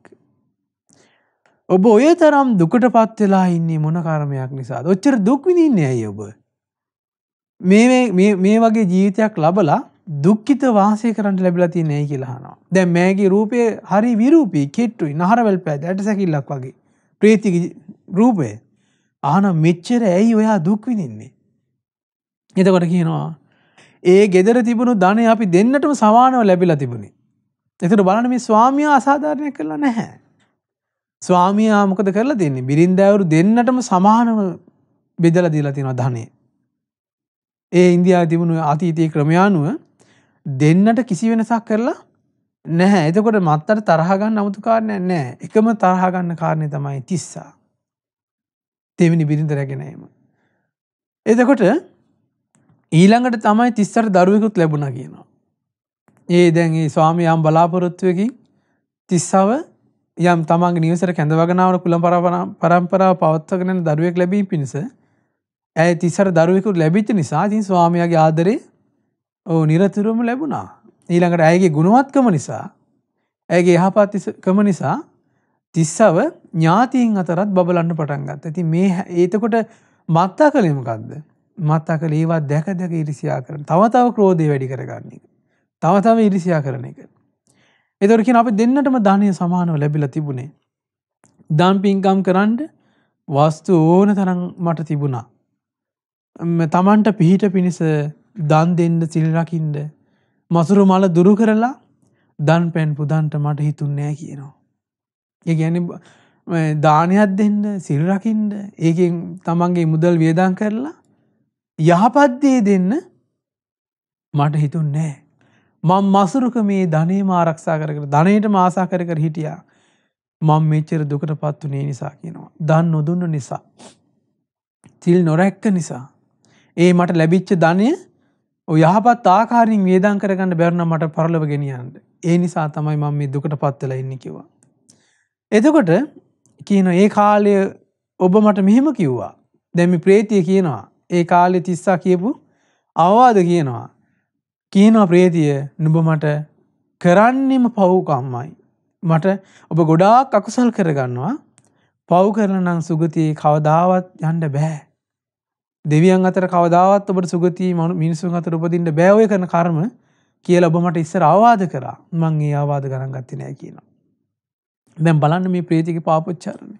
ඔබ ඔය තරම් දුකට පත් වෙලා ඉන්නේ මොන කාරමයක් නිසා ඔච්චර දුක්විදින්න ඇයි ඔබ මේ වගේ ජීවිතයක් ලබලා දුක්කිත වාසය කරට ලැබිලා තිය නැයි කියලාහනවා දැ මෑගේ රූපය හරි විරූපී කෙට්ටුයි නහරවල් පැද ඇට සැකිල්ලක් වගේ ප්‍රේතික රූපය ආන මෙච්චර ඇයි ඔයා දුක්විදින්නේ එතකොට කියනවා ඒ ගෙදර තිබුණු ධනය අපි දෙන්නටම සමානව ලැබිලා තිබුණේ එතට බලන මේ ස්වාමිය අසාධාරණය කරලා නැහැ ස්වාමයා මොකද කරලා දෙන්නේ බිරින්දෑවරු දෙන්නටම සමානව බෙදල දීලා තියෙනවා ධනේ. ඒ ඉන්දයා තිබුණු අතීතයේ ක්‍රමයානුව දෙන්නට කිසි වෙනසක් කරලා නැහැ එතකොට මත්තට තරහගන්න අමුතුකාරණය නෑ එකම තරහගන්න කාරණය තමයි තිස්සා. තෙමිනි බිරිඳ රැගෙනීම. එතකොට ඊළඟට තමයි තිස්සට දරුවෙකුත් ලැබුණ කියනවා. ඒ දැන් ඒ ස්වාමයාම් බලාපොරොත්තුවකින් තිස්සාව යම් තමන්ගේ නිවසර කැඳවගෙනාවන කුළම් පරම්පරාව පවත්වගෙන දරුවෙක් ලැබී පිණිස ඇය තිසර දරුවෙකු ලැබිච්ච නිසා තින් ස්වාමයාගේ ආදරේ ඕ නිරතුරුවම ලැබුණා ඊළඟට ඇයගේ ගුණුවත්කම නිසා ඇගේ යහපත්කම නිසා තිස්සව ඥාතීන් අතරත් බබලන්න පටන් ගත්ත ඇති මේ ඒතකොට මත්තා කළේමකක්ද මත්තා කළ ඒවත් දැක දැක ඉරිසියා කරන තවතාව ක්‍රෝධය වැඩි කරගන්න එක තවතාව ඉරිසියා කරන එක එතොරකින් අප දෙන්නටම ධනය සමානව ලැබිල තිබුණේ. දාම් පින්කම් කරන්ඩ වස්තු ඕන තරන් මට තිබුණා. තමන්ට පිහිට පිණිස දන් දෙන්න සිල්රකින්ඩ මසුරු මල දුරු කරලා දන් පැන් පුදන්ට මට හිතුන්නෑ කියනවා. ඒ ගැන දානයක් දෙන්න සිල්රකින්ඩ ඒකෙන් තමන්ගේ මුදල් වියදන් කරලා යහපත්දේ දෙන්න මට හිතුන්නෑ. මං මසුරුක මේ ධනේම ආරක්ෂා කරකට ධනයට මාසා කර කර හිටියා මං මෙච්චර දුකට පත්තු නේ නිසා කියනවා. දන් නොදුන්න නිසා. තිල් නොරැක්ක නිසා. ඒ මට ලැබිච්ච ධනය යහපත් ආකාරින් වේදන් කරගන්න බැරන මට පරලව ගෙනියන්ට. ඒ නිසා තමයි මං මේ දුකට පත්වෙලා ඉන්න කිවා. එතකොට කියන ඒ කාලය ඔබ මට මෙහෙම කිව්වා. දැමි ප්‍රේතිය කියනවා ඒ කාලෙ තිස්සා කියපු අවවාද කියනවා කියනවා ප්‍රේතිය නුබ මට කරන්නෙම පව්කම්මයි. මට ඔබ ගොඩාක් අකුසල් කරගන්නවා පව් කරනනම් සුගතියේ කවදාවත් යන්න බෑ. දෙවියන් අතර කවදාවත් ඔබට සුගතිය මනු මිනිසුන් අතර උපදින්ට බෑවය කරන කර්ම කියල ඔබ මට ඉස්සර අවාද කරා මං ඒ අවාද කරන් ගත්තිනය කියනවා. දැම් බලන්න මේ ප්‍රේතික පාපච්චාරණය.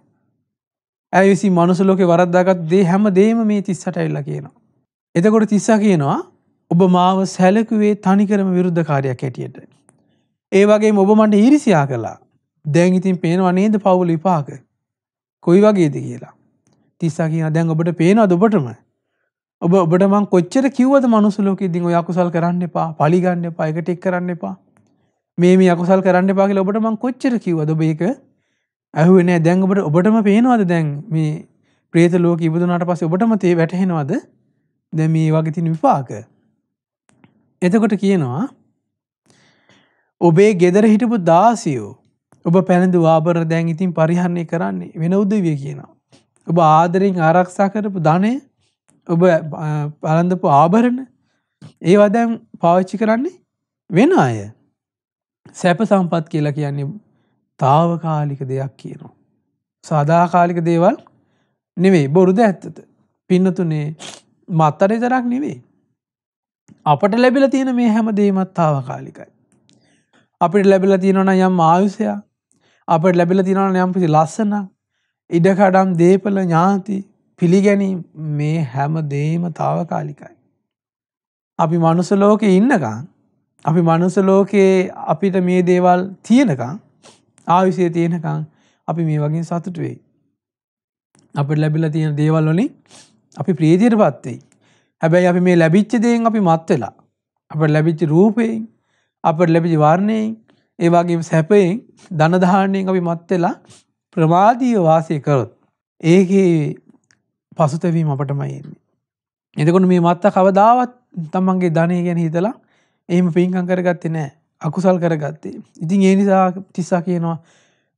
ඇ විසි මනුසලෝක වරද්දාගත් දේ හැම දේම මේ තිස්සට එල්ල කියනවා. එතකොට තිස්සා කියනවා ඔබ මාව සැලකුවේ තනිකරම විරුද්ධකාරයක් හැටියට. ඒ වගේ ඔබ මට ඉරිසියා කලා දැන් ඉතින් පේනවා නේද පවුල විපාක. කොයි වගේද කියලා. තිස්සා කියන දැන් ඔබට පේනවා ඔබටම. ඔබ ඔබට මං කොච්චර කිව්වද මනුස්සලෝක ඉදින් ඔය අකුසල් කරන්න එපා පලිගන්න එපා එකට එක් කරන්න එපා. මේ මේ අකුසල් කරන්න එපා කියලා ඔබට මං කොච්චර කිව්වද ඔබ ඒක ඇහුවේ නෑ දැන් ඔබට ඔබටම පේනවද දැන් මේ ප්‍රේත ලෝක ඉබදුනාට පස්සේ ඔබටම තේ වැටහෙනවද? දැන් මේ වගේ තියෙන විපාක. එතකොට කියනවා ඔබේ ගෙදර හිටපු දාසියෝ ඔබ පැළඳ වාබර දැන් ඉතින් පරිහරණය කරන්නේ වෙන උදවිය කියනවා. ඔබ ආදරෙන් ආරක්ෂා කරපු ධනය ඔබ පලඳපු ආභරණ ඒ වදැම් පාවිච්චි කරන්නේ වෙන අය. සැප සම්පත් කියලා කියන්නේ තාවකාලික දෙයක් කියනවා. සාදාකාලික දේවල් නෙවේ බොරුද ඇත්තත පින්නතුනේ මත්තර තරක් නෙවේ. අපට ලැබිල තියෙන මේ හැම දේමත්තාව කාලිකයි. අපිට ලැබිල තියෙනවන යම් ආයුසයා අපට ලැබිල තිනවන යම්පිසි ලස්සන ඉඩකඩම් දේපල ඥාති පිළිගැනීම් මේ හැම දේම තාව කාලිකයි. අපි මනුස ලෝකෙ ඉන්නකං අපි මනුස ලෝකයේ අපිට මේ දේවල් තියෙනකං ආවිසය තියෙනකං අපි මේ වගින් සතුට වෙයි. අපට ලැබිල තියෙන දේවල් වලින් අපි ප්‍රීතියට පත්වෙයි හැබැයි අපි මේ ලැබිච්ච දෙයෙන් අපි මත් වෙලා අප ලැබිච්චි රූපයෙන් අපට ලැබිචි වර්ණයෙන් ඒවාගේ සැපයෙන් ධනධාරණයෙන් අපි මත්වෙලා ප්‍රමාධීව වාසය කරොත් ඒකේ පසුතැවීම අපටමයි එන්නේ. එතකොට මේ මත්තා කවදාවත් තමන්ගේ ධනය ගැන හිතලා එහෙම පින්කං කරගත්තේ නෑ අකුසල් කරගත්තේ. ඉතින් ඒ නිසා තිස්සා කියනවා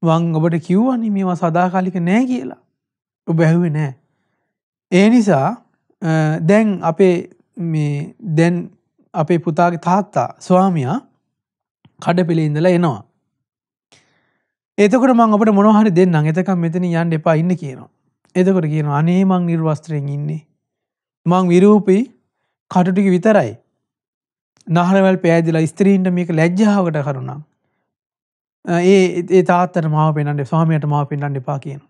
වං ඔබට කිව්වනි මේවා සදාකාලික නෑ කියලා. ඔබ ඇහුවේ නෑ. ඒ නිසා දැන් අපේ දැන් අපේ පුතාගේ තාත්තා ස්වාමයා කඩපිළි ඉඳලා එනවා. එතකට මං අපට මොනහරි දෙන්න එතකම් මෙතන යන්න එපා ඉන්න කියනවා. එතකොට කියන අනේ මං නිර්වස්ත්‍රයෙන් ඉන්නේ. මං විරූපී කටුටික විතරයි. නහරවල් පෑදිලා ස්ත්‍රීන්ට මේක ලැජ්ජාවකට කරුණා. ඒ ඒ තාත්තර මාව පෙන්න්නට ස්වාමයට මාව පෙන්ඩන්න එපා කියනවා.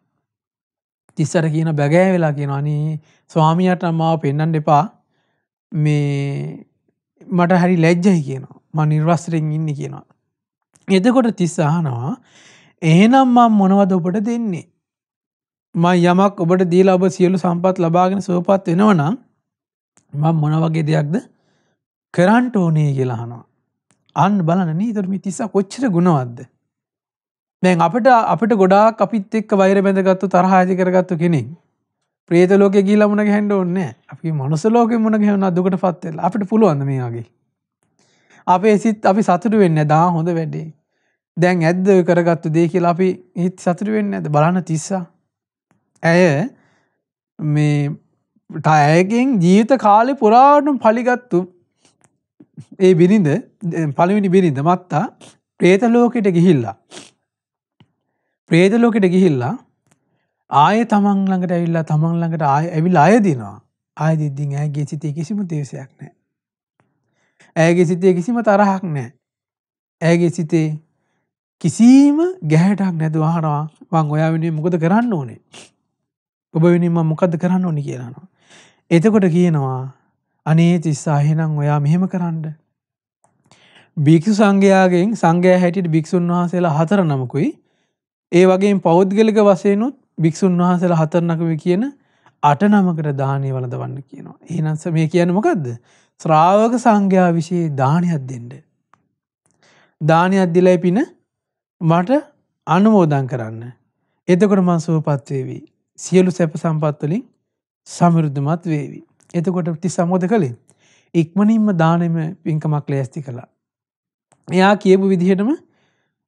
තිස්සට කියන බැගෑ වෙලා කියන අනේ ස්වාමියට අම්මාව පෙන්න්නන් එපා මේ මට හරි ලැජ්ජයි කියනවා ම නිර්වස්රෙන් ඉන්න කියනවා. එතකොට තිස්සාහනවා එහෙනම් මං මොනවද ඔබට දෙන්නේ. ම යමක් ඔබට දීල ඔබ සියලු සම්පත් ලබාගෙන සෝපත් වෙනවනම් මං මොන වගේ දෙයක්ද කරන්ට ඕනේ කියලාහනවා. අන්න බලන නීතරම තිස්සා කොච්චර ගුණවත්ද. මෙන් අපට අපට ගොඩාක් අපිත් එක් වෛර බැඳගත්තු තරහාජි කරගත්තු කෙනෙක් ප්‍රේත ලෝක ගී ලමුණ හැඩ ඔන්න අපි මනුස ලෝක මුණ හැවන දුකට පත්වෙල අපට පුළුවන්ද මේගේ අපේ සිත් අපි සතුරු වෙන්න දා හොඳ වැඩේ දැන් ඇද්ද කරගත්තු දේ කියලා අපි හිත් සතුරු වෙන්න ඇද බලන්න තිස්සා ඇය මේ ටයකෙන් ජීවිත කාලෙ පුරාටම පලිගත්තු ඒ බිරිඳ පළවෙනි බිරිඳ මත්තා ප්‍රේත ලෝකෙට ගිහිල්ලා ප්‍රේදලෝකෙට ගිහිල්ලා ආය තමන් ළඟට ඇවිල්ලා තමන් ළඟට ආය ඇවිල් අයදිනවා ආයදිද්දිින් ඇගේ සිතේ කිසිම දේශයක් නෑ. ඇගේ සිතේ කිසිම තරහක් නෑ. ඇගේ සිතේ කිසිීම ගැහැටක් නැතු වාහනවා වං ඔයා වෙනේ මොකද කරන්න ඕනේ. ඔබ වෙනම මොකද කරන්න ඕනි කියලානවා. එතකොට කියනවා අනේ තිස්සාහෙනම් ඔයා මෙහෙම කරන්න. භික්ෂු සංඝයාගෙන් සංඝය හැටියට භික්‍ෂූන් වහසේලා හතර නමකුයි ඒ වගේ පෞද්ගලික වසයනුත් භික්‍ෂූන් වහසල හතරනකව කියන අට නමකට දානය වලදවන්න කියනවා. ඒනන්ස මේ කියන මොකක්ද. ශ්‍රාවක සංඝ්‍යා විශයේ දානයක් දෙෙන්ඩ. දානයක් දිලයි පින මට අනුමෝදන් කරන්න. එතකොට මං සුවපත්වේවී. සියලු සැප සම්පත්වලින් සමරුද්ධමත් වේවි. එතකොට ති සමෝද කළේ. ඉක්මනින්ම දානම පින්කමක් ලෑස්ති කළා. එයා කියපු විදිහටම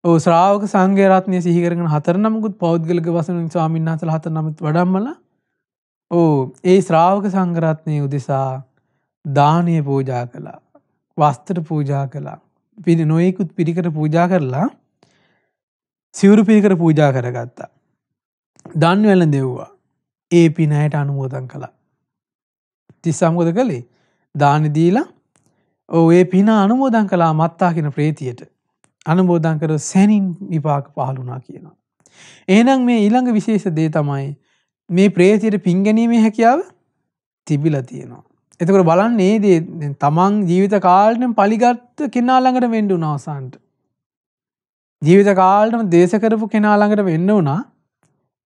ඕ ශ්‍රාවක සංගේරත්නය සිහිකරන හතරනමකුත් පෞද්ගලික වසන ස්වාමින්හසල හතරනමුත් වඩම්මල ඕ ඒ ශ්‍රාවක සංගරත්නය උදෙසා දානය පූජා කළා වස්තර පූජා කළා පිරි නොයෙකුත් පිරිකට පූජා කරලා සිවුරු පිරිකට පූජා කරගත්තා දන් වැල දෙව්වා ඒ පිනයට අනුමෝදන් කළා තිස් සම්ගොද කළේ දානදීලා ඕ ඒ පින අනුමෝදන් කලා මත්තා කියෙන ප්‍රේතියට අනුබෝධන් කර සැනින් විපාක පහළුනා කියනවා. ඒනම් මේ ඊළඟ විශේෂ දේ තමයි මේ ප්‍රේතියට පින්ගැනීමේ හැකියාව තිබිල තියෙනවා. එතකට බලන්න ඒ දේ තමන් ජීවිත කාලටම පලිගත්ත කෙනා ළඟට වෙන්ඩු නවසන්ට. ජීවිත කාලටම දේශකරපු කෙනා ළඟට වෙන්න වුණා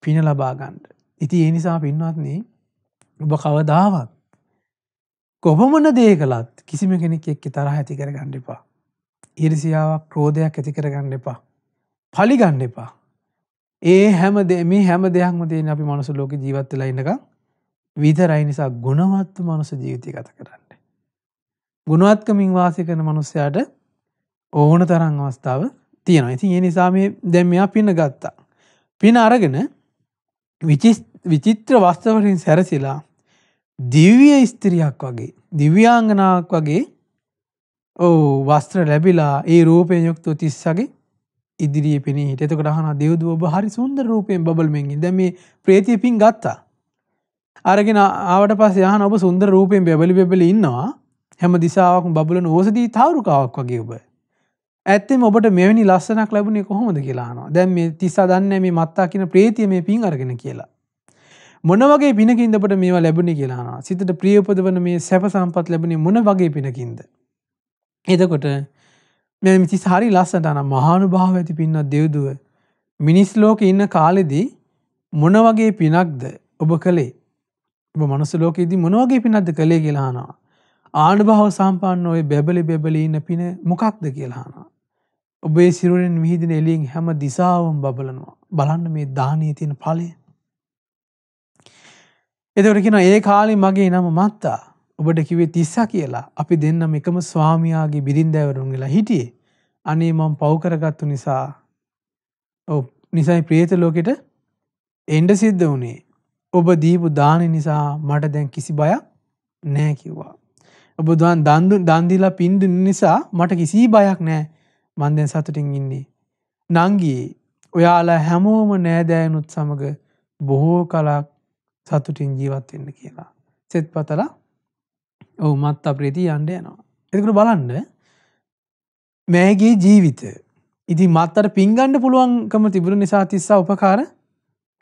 පින ලබාගන්ඩ. ඉති ඒ නිසා පින්වත්න්නේ ඔබ කවදාවත්. කොබමන දේ කළත් කිසිම කෙනෙක් එක්ක තරහ ඇති කර ගණ්ඩිපා. ඉරිසියාවක් ක්‍රෝධයක් ඇති කරගන්න එපා. පලිගන්න එපා. ඒ හැම දෙම හැම දෙයක්ම තියෙන අපි මනුස ලෝක ජීවත්වෙලා ඉන්නක විතරයි නිසා ගුණවත්තු මනුස ජීවිතය ගත කරන්න. ගුණවත්කමින් වාසය කරන මනුස්සයාට ඕන තරං අවස්ථාව තියෙන ඉතින් ඒ නිසා මේ දැම්මයා පින්න ගත්තා. පින අරගෙන විචිත්‍ර වස්තවලින් සැරසිලා දිව්‍ය ස්ත්‍රියක් වගේ දිව්‍යාංගනාවක් වගේ ඕ වස්ත්‍ර ලැබිලා ඒ රූපය යුක්ත තිස්සගේ ඉදිරිිය පෙනී එතකට හන දෙවදු ඔබ හරි සුන්දර රූපයෙන් බල්මෙන්ගින් දැම මේ ප්‍රේතිය පින් ගත්තා. අරගෙන ආවට පස් යහන ඔබ සුන්දර රූපයෙන් බැබලි බැබලි ඉන්නවා හැම දිසාාවක් බබලන ඕසදී තවරුකාවක් වගේ ඔබ. ඇත්තෙම ඔබට මෙවැනි ලස්සනක් ලැබුණේ කොහොමද කියලානවා දැන් මේ තිස්සා දන්න මේ මත්තා කියන ප්‍රේතිය මේ පින් අරගෙන කියලා. මොනවගේ පිනකින්දට මේවා ලැබුණ කියලාන සිතට ප්‍රියපද වන මේ සැප සම්පත් ලැබුණේ මොන වගේ පිනකින්ද. එදකොට මෙ මිති හරි ලස්සට අන මහානු භාව ඇති පින්න දෙව්දුව මිනිස් ලෝක ඉන්න කාලෙදී මොන වගේ පිනක්ද ඔබ කළේ ඔබ මනුසලෝකයේදී මොනවගේ පිනක්ද කළේ කියලානවා ආනුභාව සම්පන්න ඔය බැබලි බැබලි ඉන්න පින මොකක්ද කියලානවා ඔබේ සිරුවෙන් විහිදින එලියෙන් හැම දිසාවම් බබලනවා බලන්න මේ දානී තියෙන පලය එදවරකෙන ඒ කාලි මගේ නම මත්තා ඔබට කිවේ තිස්ස කියලා අපි දෙන්නම් එකම ස්වාමයාගේ බිරින්දෑවරුන්ගලා හිටියේ අනේ මං පව්කරගත්තු නිසා ඔ නිසයි ප්‍රේත ලෝකෙට එන්ඩ සිද්ධ වනේ ඔබ දීපු දාන නිසා මට දැන් කිසි බයක් නෑ කිව්වා. ඔබ දන් දන්දු දන්දිලා පින්දු නිසා මට කිසි බයක් නෑ මන්දැන් සතුටින් ඉන්නේ. නංගී ඔයාලා හැමෝම නෑදෑනුත් සමඟ බොහෝ කලක් සතුටින් ජීවත් වෙන්න කියලා. සෙත් පතලා ඔහු මත් අප්‍රේති අන්ඩ යනවා. එකට බලන්න මෑගේ ජීවිත ඉති මත්තට පින්ගණ්ඩ පුළුවන්කම තිබුණ නිසා තිස්සා උපකාර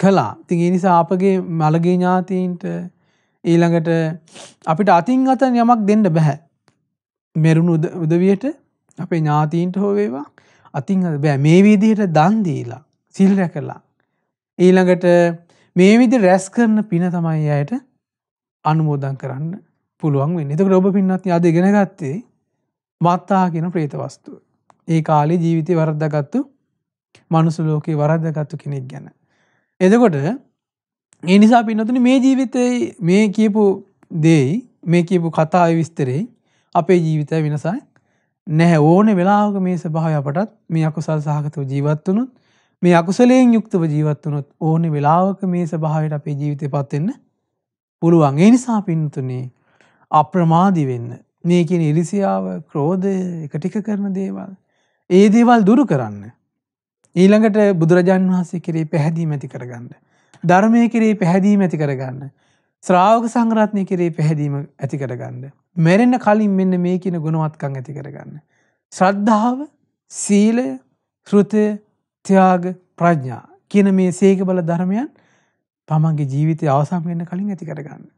කලා තින් ඒ නිසා අපගේ මළගේ ඥාතීන්ට ඊළඟට අපිට අතින් අතන් යමක් දෙන්න බැහැ. මෙරුණු උදවියට අපේ ඥාතීන්ට හෝවේවා අතින් බෑ මේ විදිහට දන්දීලා සිල් රැකලා. ඊළඟට මේ විදි රැස් කරන පින තමයි අයට අනුමෝදන් කරන්න පුළුවන් වෙන්න එතකට ඔබ පින්නත් අද ගෙන ගත්තේ මත්තා කියෙන ප්‍රේතවස්තුව. ඒ කාලේ ජීවිතය වරද්දගත්තු මනුසුලෝකයේ වරද්දගත්තු කෙනෙක් ගැන. එදකොට ඒ නිසා පින්නතුන මේ ජීවිතයි මේ කියපු දෙයි මේ කියපු කතා විස්තරෙයි අපේ ජීවිතය වෙනසයි නැහැ ඕන වෙලාවක මේ සභාව අපටත් මේ අකුසල් සහගතව ජීවත්වනුත් මේ අකුසලයෙන් යුක්තව ජීවත්වනොත් ඕන වෙලාවක මේ සභාවට අපේ ජීවිතය පත්වෙන්න පුළුවන් ඒ නිසා පින්තුනේ අප්‍රමාදි වෙන්න. මේකෙන ඉරිසියාව ක්‍රෝධය එක ටික කරන දේවල්. ඒ දේවල් දුරු කරන්න. ඊළඟට බුදුරජාන් වහන්සේ කරේ පැහැදීම ඇති කරගන්න. ධර්මය කරේ පැහැදීම ඇති කරගන්න. ශ්‍රාවක සංගරත්නය කරේ පැහැදීම ඇති කරගන්න. මැරෙන්න කලින් මෙන්න මේ කියන ගුණවත්කං ඇති කරගන්න. ශ්‍රද්ධාව සීලය ශෘතය ත්‍යයාග ප්‍රඥා කියන මේ සේක බල ධර්මයන් තමන්ගේ ජීවිතය අවසම් වෙන්න කලින් ඇති කරගන්න.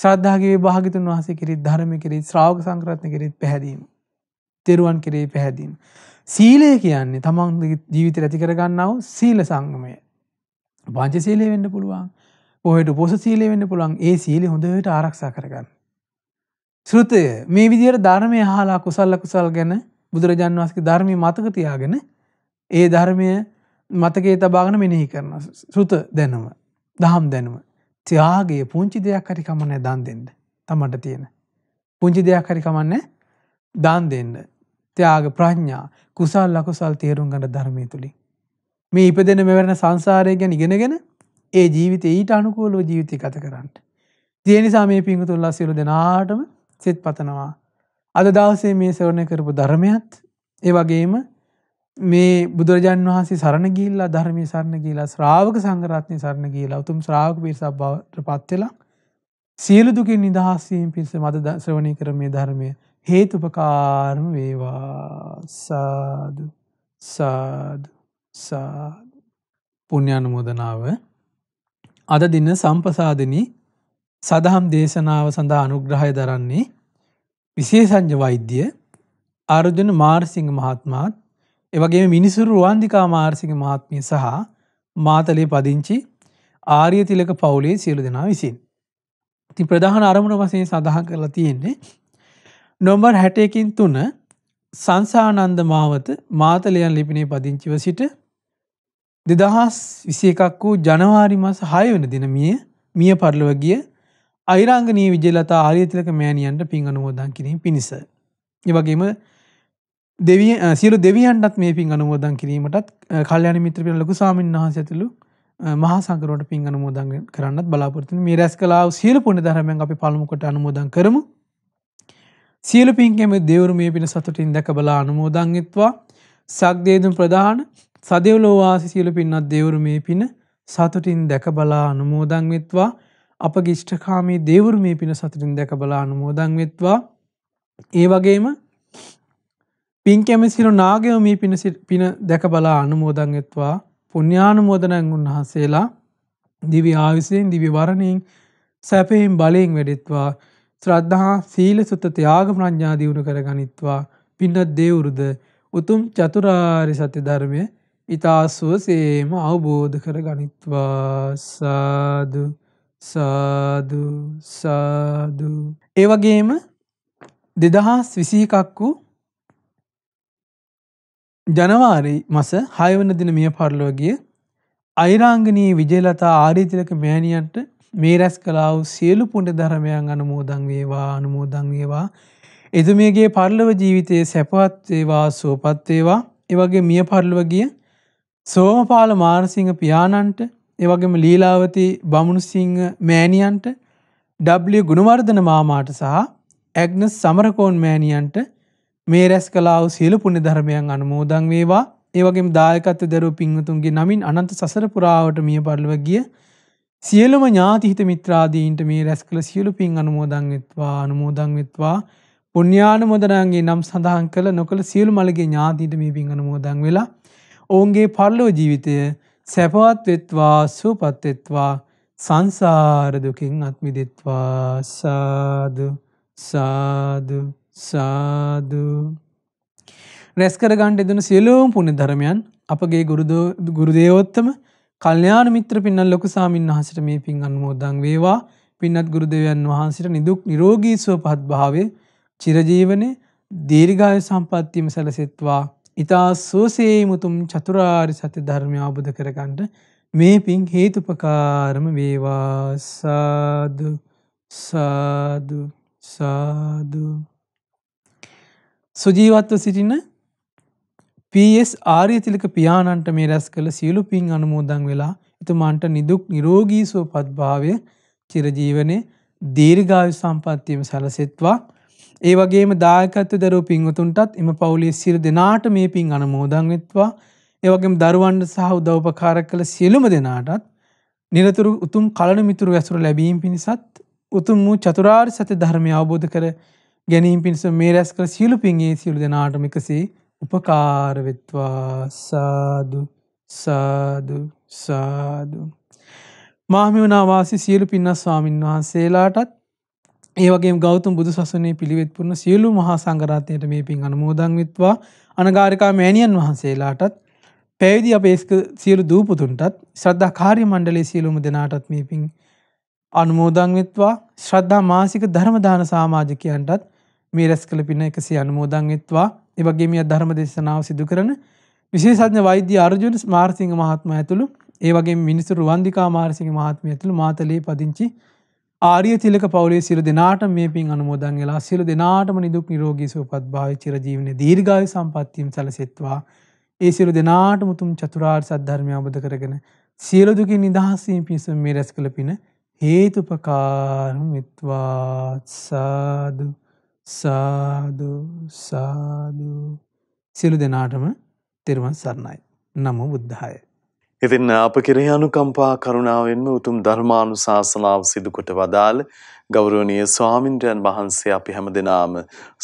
ශ්‍රද්ධාගේ භාගිතුන් වහසේ කිරිත් ධර්ම කිරී ශ්‍රාවක සංකරත්න කිරත් පැහැදීම. තෙරුවන් කිරේ පැහැදීම. සීලය කියන්නේ තමන් ජීවිත ඇති කරගන්නාව සීල සංගමය. පංච සීලය වෙන්න පුළුවන් පොහට පොස සීලය වෙන්න පුළුවන් ඒ සීලි හොඳට ආරක්ෂා කරගන්න. ශෘතය මේ විදිර ධර්මය හාලා කුසල්ල කුසල් ගැන බුදුරජාන් වහසක ධර්මය මතක තියාගෙන ඒ ධර්මය මතකේ තබාගෙන මෙනෙහි කරන සුත දැනුම දහම් දැනුම ත්‍යාගේ පුංචි දෙයක් හරි කමන්න දන් දෙන්න තමට තියෙන. පුංචි දෙයක් හරි කමන්න දන් දෙන්න. ත්‍යයාග ප්‍රඥා කුසල් ලකුසල් තේරුම් ගට ධර්මය තුළින්. මේ ඉපදෙන මෙවැරණ සංසාරය ගැන ඉගෙනගෙන ඒ ජීවිත ඊට අනුකූලෝ ජීවිතය කත කරන්න. තියනිසා මේ පිංහ තුල්ලා සිරු දෙනාටම සිත් පතනවා. අද දවසේ මේ සවරණය කරපු ධර්මයත් ඒ වගේම මේ බුදුරජාන් වහන්සේ සරණ ගිහිල්ලා ධර්මයේ සරණ ගිහිලා ශ්‍රාවක සංඝරත්නයේ සරණ ගිහිලා උතුම් ශ්‍රාවක පිරිසක් බවට පත් වෙලා සියලු දුකින් නිදහස් වීම පිණිස මද ශ්‍රවණය කර මේ ධර්මය හේතුපකාරම වේවා සාදු සාදු සාදු පුණ්‍යානුමෝදනාව අද දින සම්පසාදිනී සදහම් දේශනාව සඳහා අනුග්‍රහය දරන්නේ විශේෂංජ වෛද්‍ය අර්ජුන මාර්සිංහ මහත්මාත් එවගේ මිනිසුරු රුවන්දිකා මාර්සික මහත්මිය සහ මාතලේ පදිංචි ආරිය තිලක පවුලේ සියලු දෙනා විසින්. ති ප්‍රධාන අරමුණ වසයෙන් සඳහන් කරලා තියෙන්නේ. නොම්බර් හැටයකින් තුන සංසානන්ද මාවත මාතලයන් ලිපිනේ පදිංචිව සිට දෙදහස් විසයකක් වූ ජනවාරි මස හයවන දිනමිය මිය පරලව ගිය අයිරංගනී විජලතා ආරියතිලක මෑණියන්ට පින් අනුවෝදන් කිරීම පිණිස. එවගේම දෙවිය සියලු දෙවියන්ටත් මේ පින් අනුමෝදන් කිරීමටත් කල්යන මිත්‍රපින ලොකු සාමීන් වහස ඇතුළු මහා සංකරට පින් අනුමෝදන් කරන්නත් බලාපොරතු මේ රැස් කලාව සියලු පුුණ ධරමෙන් අපි පළමුකොට අනුමෝදන් කරමු සියලු පින්කෙම දෙවරු මේ පින සතුටින් දැක බලා අනුමෝදංගිත්වා සක්දේදුම් ප්‍රධාන සදෙවලෝවාසි සියලු පින්නත් දෙවරු මේ පින සතුටින් දැක බලා අනුමෝදං වෙත්වා අප ගිෂ්ඨකාමී දෙවරු මේ පින සතුටින් දැක බලා අනුමෝදං වෙත්වා ඒ වගේම පින් කැමසිරු නාගයෝ මේ පින පින දැක බලා අනුමෝදන්ගෙත්වා පුුණ්‍යානුමෝදනැන් උන්වහන්සේලා දිවි ආවිසයෙන් දිවි වරණයෙන් සැපහිම් බලයෙන් වැඩෙත්වා ශ්‍රද්ධහා සීල සුත්ත ත්‍යයාග ප්‍රඥා දියුණු කර ගනිත්වා පින්නත් දෙවුරුද උතුම් චතුරාරි සත්‍ය ධර්මය ඉතාස්ුව සේම අවබෝධ කර ගනිත්වා සාදු සාදු සාදු ඒවගේම දෙදහස් විසීකක් වූ ජනවාරි මස හයවන දින මිය පරලෝගිය අයිරාංගනී විජයලතා ආරීතිලක මෑණියන්ට මේ රැස් කලාව සියලු පුණ්ඩ ධරමයන් අනුමෝදන් වේවා අනුමෝදන් වේවා එතුමියගේ පරලව ජීවිතයේ සැපවත් වේවා සුවපත් වේවා ඒ වගේ මිය පරලව ගිය සෝමපාල මානසිංහ පියාණන්ට ඒ වගේම ලීලාවති බමුණුසිංහ මෑණියන්ට W ගුණවර්ධන මාමාට සහ ඇග්නස් සමරකෝන් මෑණියන්ට මේ රැස් කලාව සියලු පුුණි ධර්මයන් අනමෝදං වේවා ඒවගේ දායකත්ව දැරූ පින්වතුන්ගේ නමින් අනන්ත සසර පුරාවට මිය පරලව ගිය සියලුම ඥාතිහිත මිත්‍රාදීන්ට මේ රැස් කළ සියලු පින් අනුමෝදං වෙත්වා අනුමෝදං වෙත්වා පුුණ්‍යානුමදනන්ගේ නම් සඳහන් කළ නොකළ සියලු මළගේ ඥාතීට මේ පින් අනුමෝදං වෙලා ඔවුන්ගේ පරලෝ ජීවිතය සැපවත් වෙත්වා සූපත් වෙත්වා සංසාරදුකින් අත්මිදෙත්වා සාදු සාදු සාදු රැස්කරගන්ට එදන සියලෝම් පුුණ ධර්මයන් අපගේ ගුරුදේවෝත්තම කල්්‍යයාන මිත්‍ර පින්නල් ලොකු සාමීන් වහසට මේ පින් අන්මෝදං වේවා පින්නත් ගුරුදේවයන් වහන්සට නිදුක් නිරෝගී සුව පහත් භාවය චිරජීවනය දීර්ඝාය සම්පත්තිම සැලසෙත්වා ඉතා සෝසේමුතුම් චතුරාරි සත්‍ය ධර්මය අබුධ කරගන්නට මේ පින් හේතුපකාරම වේවා සාදු සාදු සාදුු සුජීවත්ව සිටින පස් ආර්යතිලික පියාණන්ට මේ රැස් කළ සියලු පින් අනුමෝදන් වෙලා එතුමාන්ට නිදුක් නිරෝගී සුවපත් භාවය චිරජීවනය දීර්ඝායු සම්පත්තියම සැලසෙත්වා ඒ වගේම දායකත්ව දරුව පින්වතුන්ටත් එම පවුලේ සියලු දෙනාට මේ පින් අනුමෝදන් වෙත්වා ඒ වගේම දරුවන්ට සහ උදව්පකාර කළ සියලුම දෙනාටත් නිරතුරු උතුම් කලණ මිතුරු ඇසුර ලැබීම පිණිසත් උතුම් වූ චතුරාර්ය සත්‍ය ධර්මය අවබෝධ කර ගැනීම් පිණිස මේ රැස් කළ සියලු පින්ගේ සියලු දෙනාටම එකසේ උපකාරවෙත්වා සාදු සාදු සාදු. මාහිමනාවාසි සියලු පින්නස් ස්වාමින් වහන්සේලාටත් ඒවගේ ගෞතුම් බුදු සසනේ පිළිවෙත්පුරන සියලු මහා සංගරාතයට මේ පින් අනමෝදං විත්වා අනගාරිකා මෑණියන් වහන්සේලාටත් පැවිදි අපේස්ක සියලු දූපුතුන්ටත් ශ්‍රද්ධා කාර්ය මණ්ඩලේ සියලුම දෙනාටත් මේ පින් අනුමෝදංවිත්වා ශ්‍රද්ධා මාසික ධර්මදාන සාමාජිකයන්ටත් මේ රැස් කළ පින එකසි අනුමෝදංවිත්වා එවගේ මිය ධර්ම දේශනාව සිදු කරන විශේෂඥ වෛද්‍ය අර්ජුන ස්මාර්සිංහ මහත්ම ඇතුළු ඒ වගේ මිනිසු රුවන්දිකා මාර්සිංහ මහත්ම ඇතුළු මාතලේ පදිංචි ආරිය තිලක පවුලේ සියලු දෙනාට මේ පින් අනුමෝදන් වෙලා සියලු දෙනාටම නිදුක් නිරෝගී සුවපත් භාවී චිරජීවනයේ දීර්ඝායු සම්පන්නියම් සැලසෙත්වා ඒ සියලු දෙනාටම උතුම් චතුරාර්ය සත්‍ය ධර්මය අවබෝධ කරගෙන සියලු දුකින් නිදහස් වීම පිණිස මේ රැස් කළ පින හේතුපකාරං විත්වා සාදු සාදු සාදු සියලු දෙනාටම තෙරුවන් සරණයි. නමෝ බුද්ධාය. ඉතින් අප කෙරෙහි අනුකම්පා කරුණාවෙන්ම උතුම් ධර්මානුශාසනාව සිදු කොට වදාළ ගෞරවනීය ස්වාමින්ද්‍රයන් වහන්සේ අපි හැමදෙනාම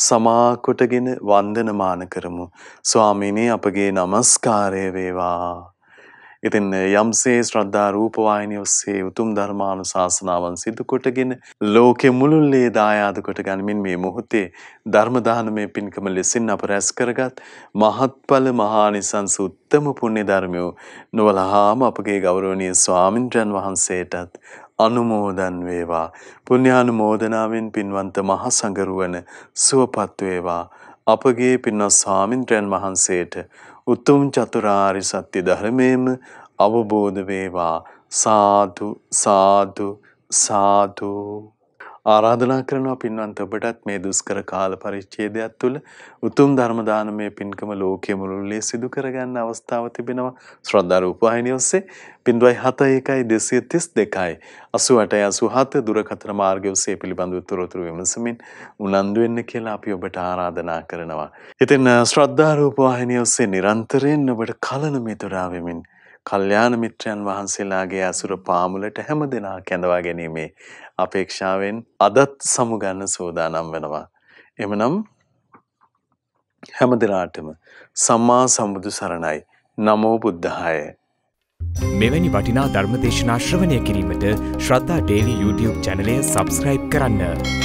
සමා කොටගෙන වන්දනමාන කරමු. ස්වාමීනි අපගේ নমස්කාරය වේවා. ඉතින් යම්සේ ශ්‍රද්ධා රූපවාහිනිය ඔස්සේ උතුම් ධර්මානුශාසනාවන් සිදු කොටගෙන ලෝකෙ මුළුල්ලේ දායාද කොට ගනිමින් මේ මොහොතේ ධර්ම දානමය පින්කම ලෙසින් අප රැස් කරගත් මහත්ඵල මහානිසංස උත්තම පුණ්‍ය ධර්මය නොවලහාම අපගේ ගෞරවනීය ස්වාමින්ද්‍රයන් වහන්සේටත් අනුමෝදන් වේවා පුණ්‍යානුමෝදනාවෙන් පින්වන්ත මහ සංගරුවන සුවපත් වේවා අපගේ පින්වත් ස්වාමින්ද්‍රයන් වහන්සේට උතුම් චතුරාර්ය සත්‍ය ධර්මයේම අවබෝධ වේවා සාදු සාදු සාදු ආරාධනා කරනවා පින්වන්ත ඔබටත් මේ දුෂ්කර කාල පරිච්ඡේදයක් තුළ උතුම් ධර්ම දානමය පින්කම ලෝකයේ මුළුල්ලේ සිදු කරගන්න අවස්ථාව තිබෙනවා ශ්‍රද්ධා රූපවාහිනිය ඔස්සේ 0.71 232 88 දුරකථන මාර්ගය ඔස්සේ පිළිබඳව තොරතුරු විමසමින් උනන්දු වෙන්න කියලා අපි ඔබට ආරාධනා කරනවා. ඉතින් ශ්‍රද්ධා රූපවාහිනිය ඔස්සේ නිරන්තරයෙන් ඔබට කලන මෙතරා වෙමින් කල්යාණ මිත්‍රයන් වහන්සේලාගේ අසුර පාමුලට හැම දෙනා කැඳවා ගැනීමේ අපේක්ෂාවෙන් අදත් සමුගන්න සූදානම් වෙනවා. එමනම් හැම දෙනාටම සම්මා සම්බුදු සරණයි. නමෝ බුද්ධාය. මෙවැනි වටිනා ධර්මදේශනා ශ්‍රවණය කිරීමට ශ්‍රද්ධා ඩේලි YouTube චැනලය සබස්ක්‍රයිබ් කරන්න.